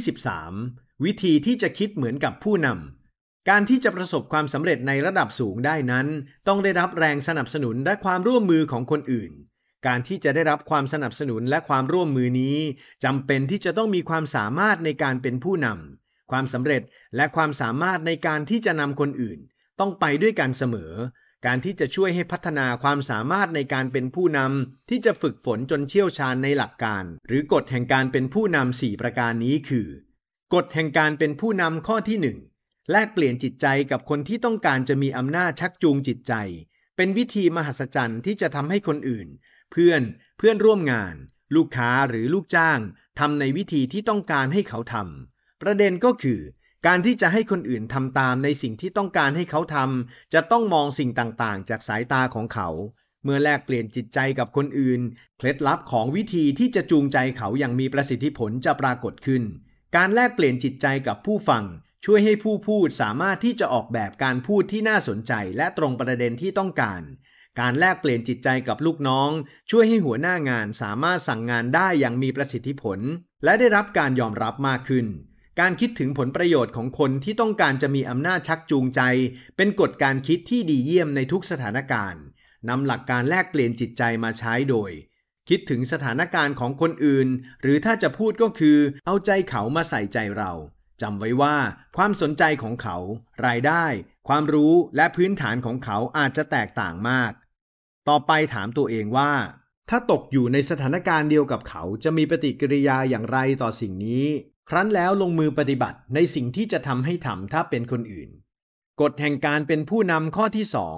13 วิธีที่จะคิดเหมือนกับผู้นำการที่จะประสบความสำเร็จในระดับสูงได้นั้น ต้องได้รับแรงสนับสนุนและความร่วมมือของคนอื่น การที่จะได้รับความสนับสนุนและความร่วมมือนี้ จำเป็นที่จะต้องมีความสามารถในการเป็นผู้นำ ความสำเร็จและความสามารถในการที่จะนำคนอื่น ต้องไปด้วยกันเสมอ การที่จะช่วยให้พัฒนาความสามารถในการเป็นผู้นำที่จะฝึกฝนจนเชี่ยวชาญในหลักการหรือกฎแห่งการเป็นผู้นำ4ประการนี้คือ กฎแห่งการเป็นผู้นำข้อที่1แลกเปลี่ยนจิตใจกับคนที่ต้องการจะมีอำนาจชักจูงจิตใจ เป็นวิธีมหัศจรรย์ที่จะทำให้คนอื่น เพื่อนเพื่อนร่วมงาน ลูกค้าหรือลูกจ้างทำในวิธีที่ต้องการให้เขาทำประเด็นก็คือ การที่จะให้คนอื่นทำตามในสิ่งที่ต้องการให้เขาทำจะต้องมองสิ่งต่างๆจากสายตาของเขา เมื่อแลกเปลี่ยนจิตใจกับคนอื่น เคล็ดลับของวิธีที่จะจูงใจเขาอย่างมีประสิทธิผลจะปรากฏขึ้น การแลกเปลี่ยนจิตใจกับผู้ฟังช่วยให้ผู้พูดสามารถที่จะออกแบบการพูดที่น่าสนใจและตรงประเด็นที่ต้องการ การแลกเปลี่ยนจิตใจกับลูกน้องช่วยให้หัวหน้างานสามารถสั่งงานได้อย่างมีประสิทธิผลและได้รับการยอมรับมากขึ้น การคิดถึงผลประโยชน์ของคนที่ต้องการจะมีอำนาจชักจูงใจเป็นกฎการคิดที่ดีเยี่ยมในทุกสถานการณ์นำหลักการแลกเปลี่ยนจิตใจมาใช้โดยคิดถึงสถานการณ์ของคนอื่นหรือถ้าจะพูดก็คือเอาใจเขามาใส่ใจเราจำไว้ว่าความสนใจของเขา รายได้ ความรู้ และพื้นฐานของเขาอาจจะแตกต่างมาก ต่อไปถามตัวเองว่าถ้าตกอยู่ในสถานการณ์เดียวกับเขาจะมีปฏิกิริยาอย่างไรต่อสิ่งนี้ ครั้นแล้วลงมือปฏิบัติในสิ่งที่จะทำให้ทำถ้าเป็นคนอื่น กฎแห่งการเป็นผู้นำข้อที่สอง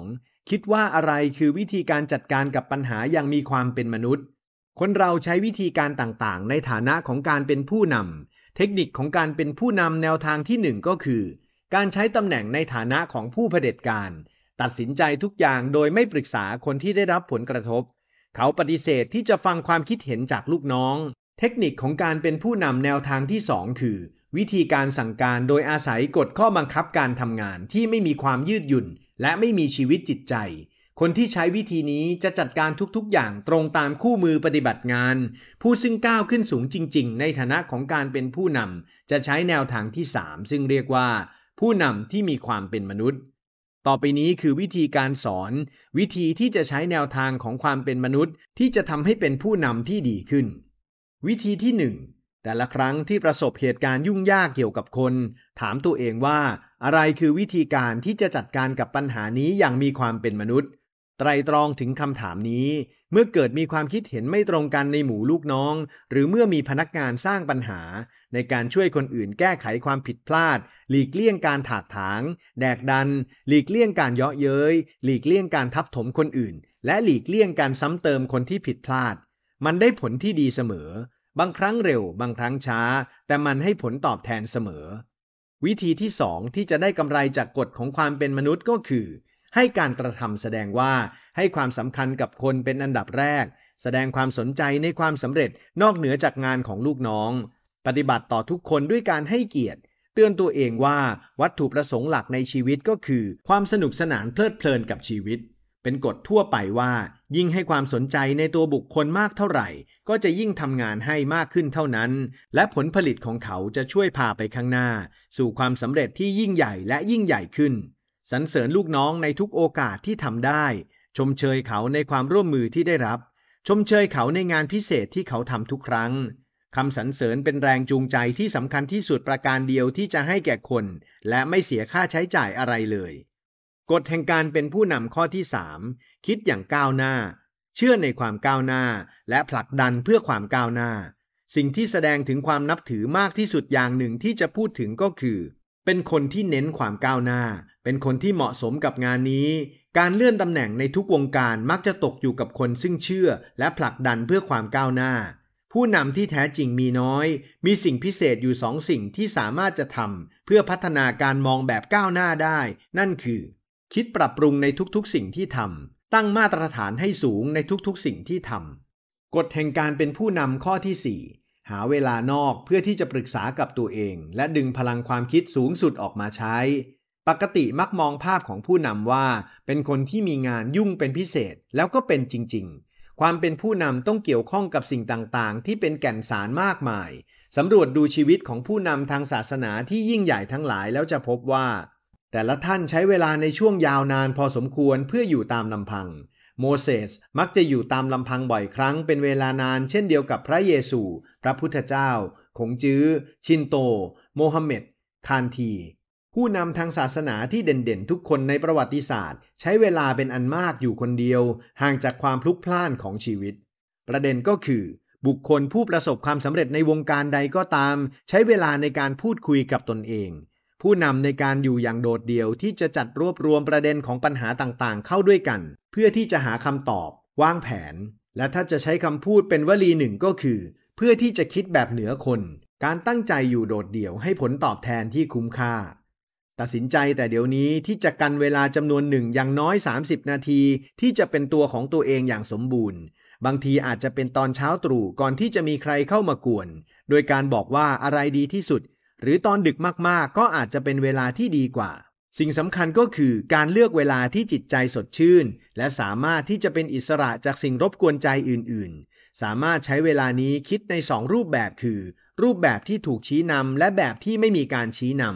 คิดว่าอะไรคือวิธีการจัดการกับปัญหาอย่างมีความเป็นมนุษย์ คนเราใช้วิธีการต่างๆ ในฐานะของการเป็นผู้นำเทคนิคของการเป็นผู้นำแนวทางที่หนึ่งก็คือ การใช้ตำแหน่งในฐานะของผู้เผด็จการ ตัดสินใจทุกอย่างโดยไม่ปรึกษาคนที่ได้รับผลกระทบ เขาปฏิเสธที่จะฟังความคิดเห็นจากลูกน้อง เทคนิคของการเป็นผู้นำแนวทางที่สองคือ วิธีการสั่งการโดยอาศัยกฎข้อบังคับการทำงานที่ไม่มีความยืดหยุ่นและไม่มีชีวิตจิตใจคนที่ใช้วิธีนี้จะจัดการทุกๆ อย่างตรงตามคู่มือปฏิบัติงาน ผู้ซึ่งก้าวขึ้นสูงจริงๆ ในฐานะของการเป็นผู้นำ จะใช้แนวทางที่ 3 ซึ่งเรียกว่า ผู้นำที่มีความเป็นมนุษย์ ต่อไปนี้คือวิธีการสอน วิธีที่จะใช้แนวทางของความเป็นมนุษย์ที่จะทำให้เป็นผู้นำที่ดีขึ้น วิธีที่ 1 แต่ละครั้งที่ประสบเหตุการณ์ยุ่งยากเกี่ยวกับคน ถามตัวเองว่า อะไรคือวิธีการที่จะจัดการกับปัญหานี้อย่างมีความเป็นมนุษย์ไตรตรองถึงคำถามนี้ เมื่อเกิดมีความคิดเห็นไม่ตรงกันในหมู่ลูกน้อง หรือเมื่อมีพนักงานสร้างปัญหา ในการช่วยคนอื่นแก้ไขความผิดพลาด หลีกเลี่ยงการถากถาง แดกดัน หลีกเลี่ยงการเยาะเย้ย หลีกเลี่ยงการทับถมคนอื่น และหลีกเลี่ยงการซ้ำเติมคนที่ผิดพลาด มันได้ผลที่ดีเสมอ บางครั้งเร็วบางครั้งช้า แต่มันให้ผลตอบแทนเสมอ วิธีที่สองที่จะได้กำไรจากกฎของความเป็นมนุษย์ก็คือให้การกระทำแสดงว่าให้ความสำคัญกับคนเป็นอันดับแรก แสดงความสนใจในความสำเร็จนอกเหนือจากงานของลูกน้อง ปฏิบัติต่อทุกคนด้วยการให้เกียรติ เตือนตัวเองว่าวัตถุประสงค์หลักในชีวิตก็คือความสนุกสนานเพลิดเพลินกับชีวิต เป็นกฎทั่วไปว่ายิ่งให้ความสนใจในตัวบุคคลมากเท่าไหร่ ก็จะยิ่งทำงานให้มากขึ้นเท่านั้น และผลผลิตของเขาจะช่วยพาไปข้างหน้าสู่ความสำเร็จที่ยิ่งใหญ่และยิ่งใหญ่ขึ้นสรรเสริญลูกน้องในทุกโอกาสที่ทำได้ ชมเชยเขาในความร่วมมือที่ได้รับ ชมเชยเขาในงานพิเศษที่เขาทำทุกครั้ง คำสรรเสริญเป็นแรงจูงใจที่สำคัญที่สุดประการเดียวที่จะให้แก่คน และไม่เสียค่าใช้จ่ายอะไรเลย กฎแห่งการเป็นผู้นำข้อที่ 3 คิดอย่างก้าวหน้า เชื่อในความก้าวหน้า และผลักดันเพื่อความก้าวหน้า สิ่งที่แสดงถึงความนับถือมากที่สุดอย่างหนึ่งที่จะพูดถึงก็คือ เป็นคนที่เน้นความก้าวหน้าเป็นคนที่เหมาะสมกับงานนี้ การเลื่อนตำแหน่งในทุกวงการมักจะตกอยู่กับคนซึ่งเชื่อ และผลักดันเพื่อความก้าวหน้า ผู้นำที่แท้จริงมีน้อย มีสิ่งพิเศษอยู่สองสิ่งที่สามารถจะทำ เพื่อพัฒนาการมองแบบก้าวหน้าได้ นั่นคือ คิดปรับปรุงในทุกๆสิ่งที่ทำ ตั้งมาตรฐานให้สูงในทุกๆสิ่งที่ทำกฎแห่งการเป็นผู้นำข้อที่4หาเวลานอกเพื่อที่จะปรึกษากับตัวเอง และดึงพลังความคิดสูงสุดออกมาใช้ปกติมักมองภาพของผู้นำว่า เป็นคนที่มีงานยุ่งเป็นพิเศษแล้วก็เป็นจริงๆ ความเป็นผู้นำต้องเกี่ยวข้องกับสิ่งต่างๆ ที่เป็นแก่นสารมากมาย สำรวจดูชีวิตของผู้นำทางศาสนาที่ยิ่งใหญ่ทั้งหลายแล้วจะพบว่า แต่ละท่านใช้เวลาในช่วงยาวนานพอสมควรเพื่ออยู่ตามลำพัง โมเสสมักจะอยู่ตามลำพังบ่อยครั้ง เป็นเวลานาน เช่นเดียวกับพระเยซู พระพุทธเจ้าขงจื้อ ชินโต โมฮัมเหม็ดคานทีผู้นำทางศาสนาที่เด่นๆทุกคนในประวัติศาสตร์ ใช้เวลาเป็นอันมากอยู่คนเดียว ห่างจากความพลุกพล่านของชีวิต ประเด็นก็คือ บุคคลผู้ประสบความสำเร็จในวงการใดก็ตาม ใช้เวลาในการพูดคุยกับตนเอง ผู้นำในการอยู่อย่างโดดเดี่ยวที่จะจัดรวบรวมประเด็นของปัญหาต่างๆ เข้าด้วยกัน เพื่อที่จะหาคำตอบ วางแผน และถ้าจะใช้คำพูดเป็นวลีหนึ่งก็คือ เพื่อที่จะคิดแบบเหนือคน การตั้งใจอยู่โดดเดี่ยวให้ผลตอบแทนที่คุ้มค่าตัดสินใจแต่เดี๋ยวนี้ที่จะกันเวลาจำนวนหนึ่งอย่างน้อย 30 นาทีที่จะเป็นตัวของตัวเองอย่างสมบูรณ์ บางทีอาจจะเป็นตอนเช้าตรู่ก่อนที่จะมีใครเข้ามากวน โดยการบอกว่าอะไรดีที่สุด หรือตอนดึกมากๆ ก็อาจจะเป็นเวลาที่ดีกว่า สิ่งสำคัญก็คือการเลือกเวลาที่จิตใจสดชื่นและสามารถที่จะเป็นอิสระจากสิ่งรบกวนใจอื่นๆ สามารถใช้เวลานี้คิดใน 2 รูปแบบคือ รูปแบบที่ถูกชี้นำและแบบที่ไม่มีการชี้นำ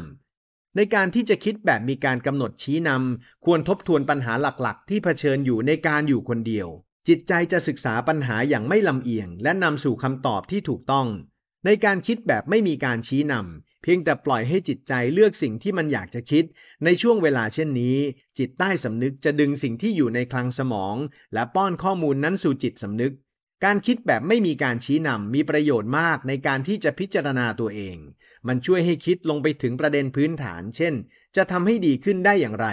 ในการที่จะคิดแบบมีการกำหนดชี้นำควรทบทวนปัญหาหลักๆ ที่เผชิญอยู่ในการอยู่คนเดียว จิตใจจะศึกษาปัญหาอย่างไม่ลำเอียง และนำสู่คำตอบที่ถูกต้อง ในการคิดแบบไม่มีการชี้นำเพียงแต่ปล่อยให้จิตใจเลือกสิ่งที่มันอยากจะคิด ในช่วงเวลาเช่นนี้ จิตใต้สำนึกจะดึงสิ่งที่อยู่ในคลังสมอง และป้อนข้อมูลนั้นสู่จิตสำนึกการคิดแบบไม่มีการชี้นำมีประโยชน์มากในการที่จะพิจารณาตัวเอง มันช่วยให้คิดลงไปถึงประเด็นพื้นฐาน เช่น จะทำให้ดีขึ้นได้อย่างไร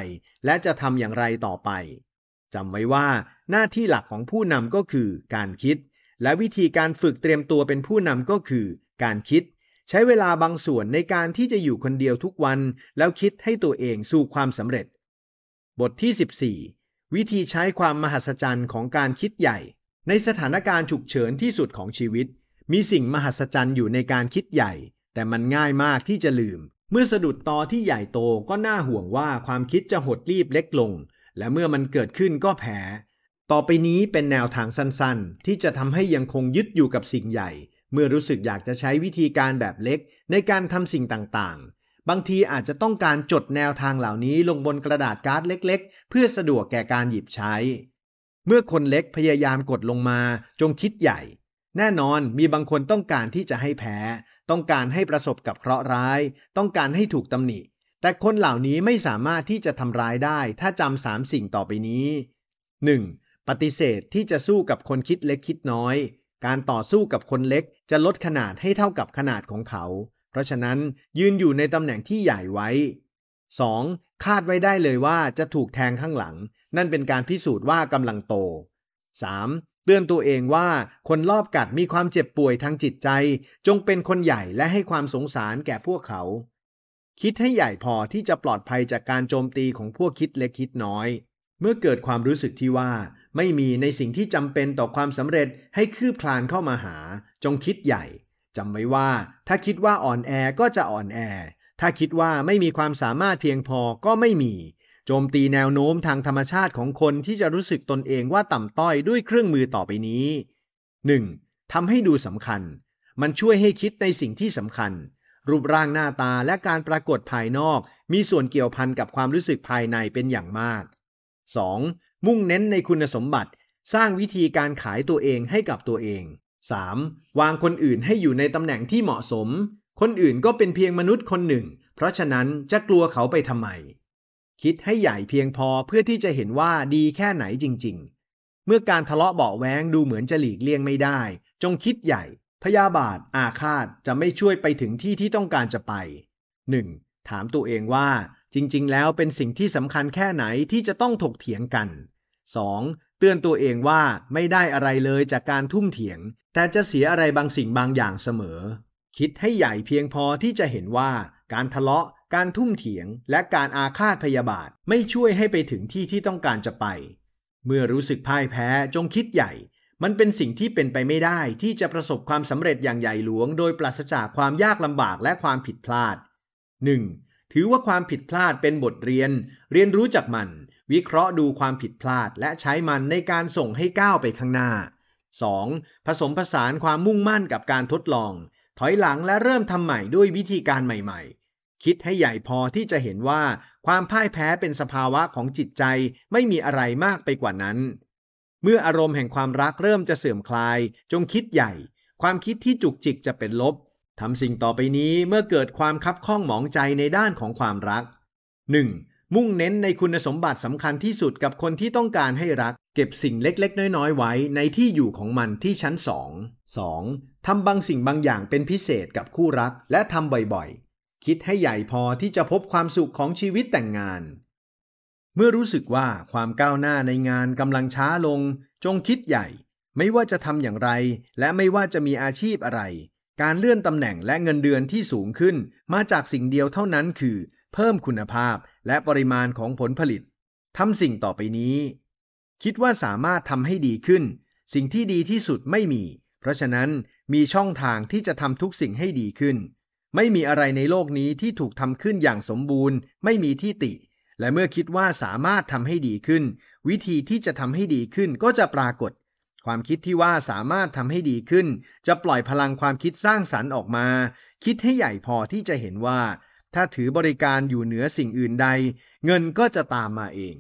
และจะทำอย่างไรต่อไปจำไว้ว่าหน้าที่หลักของผู้นำก็คือ การคิด และวิธีการฝึกเตรียมตัวเป็นผู้นำก็คือ การคิด ใช้เวลาบางส่วนในการที่จะอยู่คนเดียวทุกวันแล้วคิดให้ตัวเองสู่ความสำเร็จ บทที่14วิธีใช้ความมหัศจรรย์ของการคิดใหญ่ในสถานการณ์ฉุกเฉินที่สุดของชีวิต มีสิ่งมหัศจรรย์อยู่ในการคิดใหญ่ แต่มันง่ายมากที่จะลืม เมื่อสะดุดตอที่ใหญ่โตก็น่าห่วงว่าความคิดจะหดรีบเล็กลง และเมื่อมันเกิดขึ้นก็แพ้ ต่อไปนี้เป็นแนวทางสั้นๆ ที่จะทำให้ยังคงยึดอยู่กับสิ่งใหญ่ เมื่อรู้สึกอยากจะใช้วิธีการแบบเล็กในการทำสิ่งต่างๆ บางทีอาจจะต้องการจดแนวทางเหล่านี้ลงบนกระดาษการ์ดเล็กๆ เพื่อสะดวกแก่การหยิบใช้เมื่อคนเล็กพยายามกดลงมาจงคิดใหญ่ แน่นอนมีบางคนต้องการที่จะให้แพ้ ต้องการให้ประสบกับเคราะห์ร้าย ต้องการให้ถูกตำหนิ แต่คนเหล่านี้ไม่สามารถที่จะทำร้ายได้ ถ้าจำสามสิ่งต่อไปนี้ 1. ปฏิเสธที่จะสู้กับคนคิดเล็กคิดน้อย การต่อสู้กับคนเล็ก จะลดขนาดให้เท่ากับขนาดของเขา เพราะฉะนั้นยืนอยู่ในตำแหน่งที่ใหญ่ไว้ 2. คาดไว้ได้เลยว่าจะถูกแทงข้างหลังนั่นเป็นการพิสูจน์ว่ากำลังโต 3. เตือนตัวเองว่าคนรอบกัดมีความเจ็บป่วยทางจิตใจ จงเป็นคนใหญ่และให้ความสงสารแก่พวกเขา คิดให้ใหญ่พอที่จะปลอดภัยจากการโจมตีของพวกคิดเล็กคิดน้อย เมื่อเกิดความรู้สึกที่ว่า ไม่มีในสิ่งที่จำเป็นต่อความสำเร็จให้คืบคลานเข้ามาหา จงคิดใหญ่จำไว้ว่า ถ้าคิดว่าอ่อนแอก็จะอ่อนแอ ถ้าคิดว่าไม่มีความสามารถเพียงพอก็ไม่มีโจมตีแนวโน้มทางธรรมชาติของคนที่จะรู้สึกตนเองว่าต่ำต้อยด้วยเครื่องมือต่อไปนี้ 1. ทำให้ดูสำคัญ มันช่วยให้คิดในสิ่งที่สำคัญ รูปร่างหน้าตาและการปรากฏภายนอกมีส่วนเกี่ยวพันกับความรู้สึกภายในเป็นอย่างมาก 2. มุ่งเน้นในคุณสมบัติ สร้างวิธีการขายตัวเองให้กับตัวเอง 3. วางคนอื่นให้อยู่ในตำแหน่งที่เหมาะสม คนอื่นก็เป็นเพียงมนุษย์คนหนึ่ง เพราะฉะนั้นจะกลัวเขาไปทำไมคิดให้ใหญ่เพียงพอเพื่อที่จะเห็นว่าดีแค่ไหนจริงๆ เมื่อการทะเลาะเบาแหวงดูเหมือนจะหลีกเลี่ยงไม่ได้ จงคิดใหญ่ พยาบาทอาฆาตจะไม่ช่วยไปถึงที่ที่ต้องการจะไป 1. ถามตัวเองว่าจริงๆ แล้วเป็นสิ่งที่สำคัญแค่ไหนที่จะต้องถกเถียงกัน 2. เตือนตัวเองว่าไม่ได้อะไรเลยจากการทุ่มเถียงแต่จะเสียอะไรบางสิ่งบางอย่างเสมอ คิดให้ใหญ่เพียงพอที่จะเห็นว่าการทะเลาะการทุ่มเถียงและการอาฆาตพยาบาทไม่ช่วยให้ไปถึงที่ที่ต้องการจะไป เมื่อรู้สึกพ่ายแพ้จงคิดใหญ่ มันเป็นสิ่งที่เป็นไปไม่ได้ที่จะประสบความสำเร็จอย่างใหญ่หลวงโดยปราศจากความยากลำบากและความผิดพลาด 1. ถือว่าความผิดพลาดเป็นบทเรียน เรียนรู้จากมัน วิเคราะห์ดูความผิดพลาดและใช้มันในการส่งให้ก้าวไปข้างหน้า 2. ผสมผสานความมุ่งมั่นกับการทดลอง ถอยหลังและเริ่มทำใหม่ด้วยวิธีการใหม่ ๆคิดให้ใหญ่พอที่จะเห็นว่าความพ่ายแพ้เป็นสภาวะของจิตใจไม่มีอะไรมากไปกว่านั้น เมื่ออารมณ์แห่งความรักเริ่มจะเสื่อมคลายจงคิดใหญ่ความคิดที่จุกจิกจะเป็นลบทำสิ่งต่อไปนี้เมื่อเกิดความคับข้องหมองใจในด้านของความรัก 1. มุ่งเน้นในคุณสมบัติสำคัญที่สุดกับคนที่ต้องการให้รักเก็บสิ่งเล็กๆ น้อยๆไว้ในที่อยู่ของมันที่ชั้น2 2. ทำบางสิ่งบางอย่างเป็นพิเศษกับคู่รักและทำบ่อยคิดให้ใหญ่พอที่จะพบความสุขของชีวิตแต่งงาน เมื่อรู้สึกว่าความก้าวหน้าในงานกำลังช้าลง จงคิดใหญ่ ไม่ว่าจะทำอย่างไร และไม่ว่าจะมีอาชีพอะไร การเลื่อนตำแหน่งและเงินเดือนที่สูงขึ้น มาจากสิ่งเดียวเท่านั้นคือ เพิ่มคุณภาพและปริมาณของผลผลิต ทำสิ่งต่อไปนี้ คิดว่าสามารถทำให้ดีขึ้น สิ่งที่ดีที่สุดไม่มี เพราะฉะนั้นมีช่องทางที่จะทำทุกสิ่งให้ดีขึ้นไม่มีอะไรในโลกนี้ที่ถูกทำขึ้นอย่างสมบูรณ์ ไม่มีที่ติ และเมื่อคิดว่าสามารถทำให้ดีขึ้น วิธีที่จะทำให้ดีขึ้นก็จะปรากฏ ความคิดที่ว่าสามารถทำให้ดีขึ้น จะปล่อยพลังความคิดสร้างสรรค์ออกมา คิดให้ใหญ่พอที่จะเห็นว่า ถ้าถือบริการอยู่เหนือสิ่งอื่นใด เงินก็จะตามมาเอง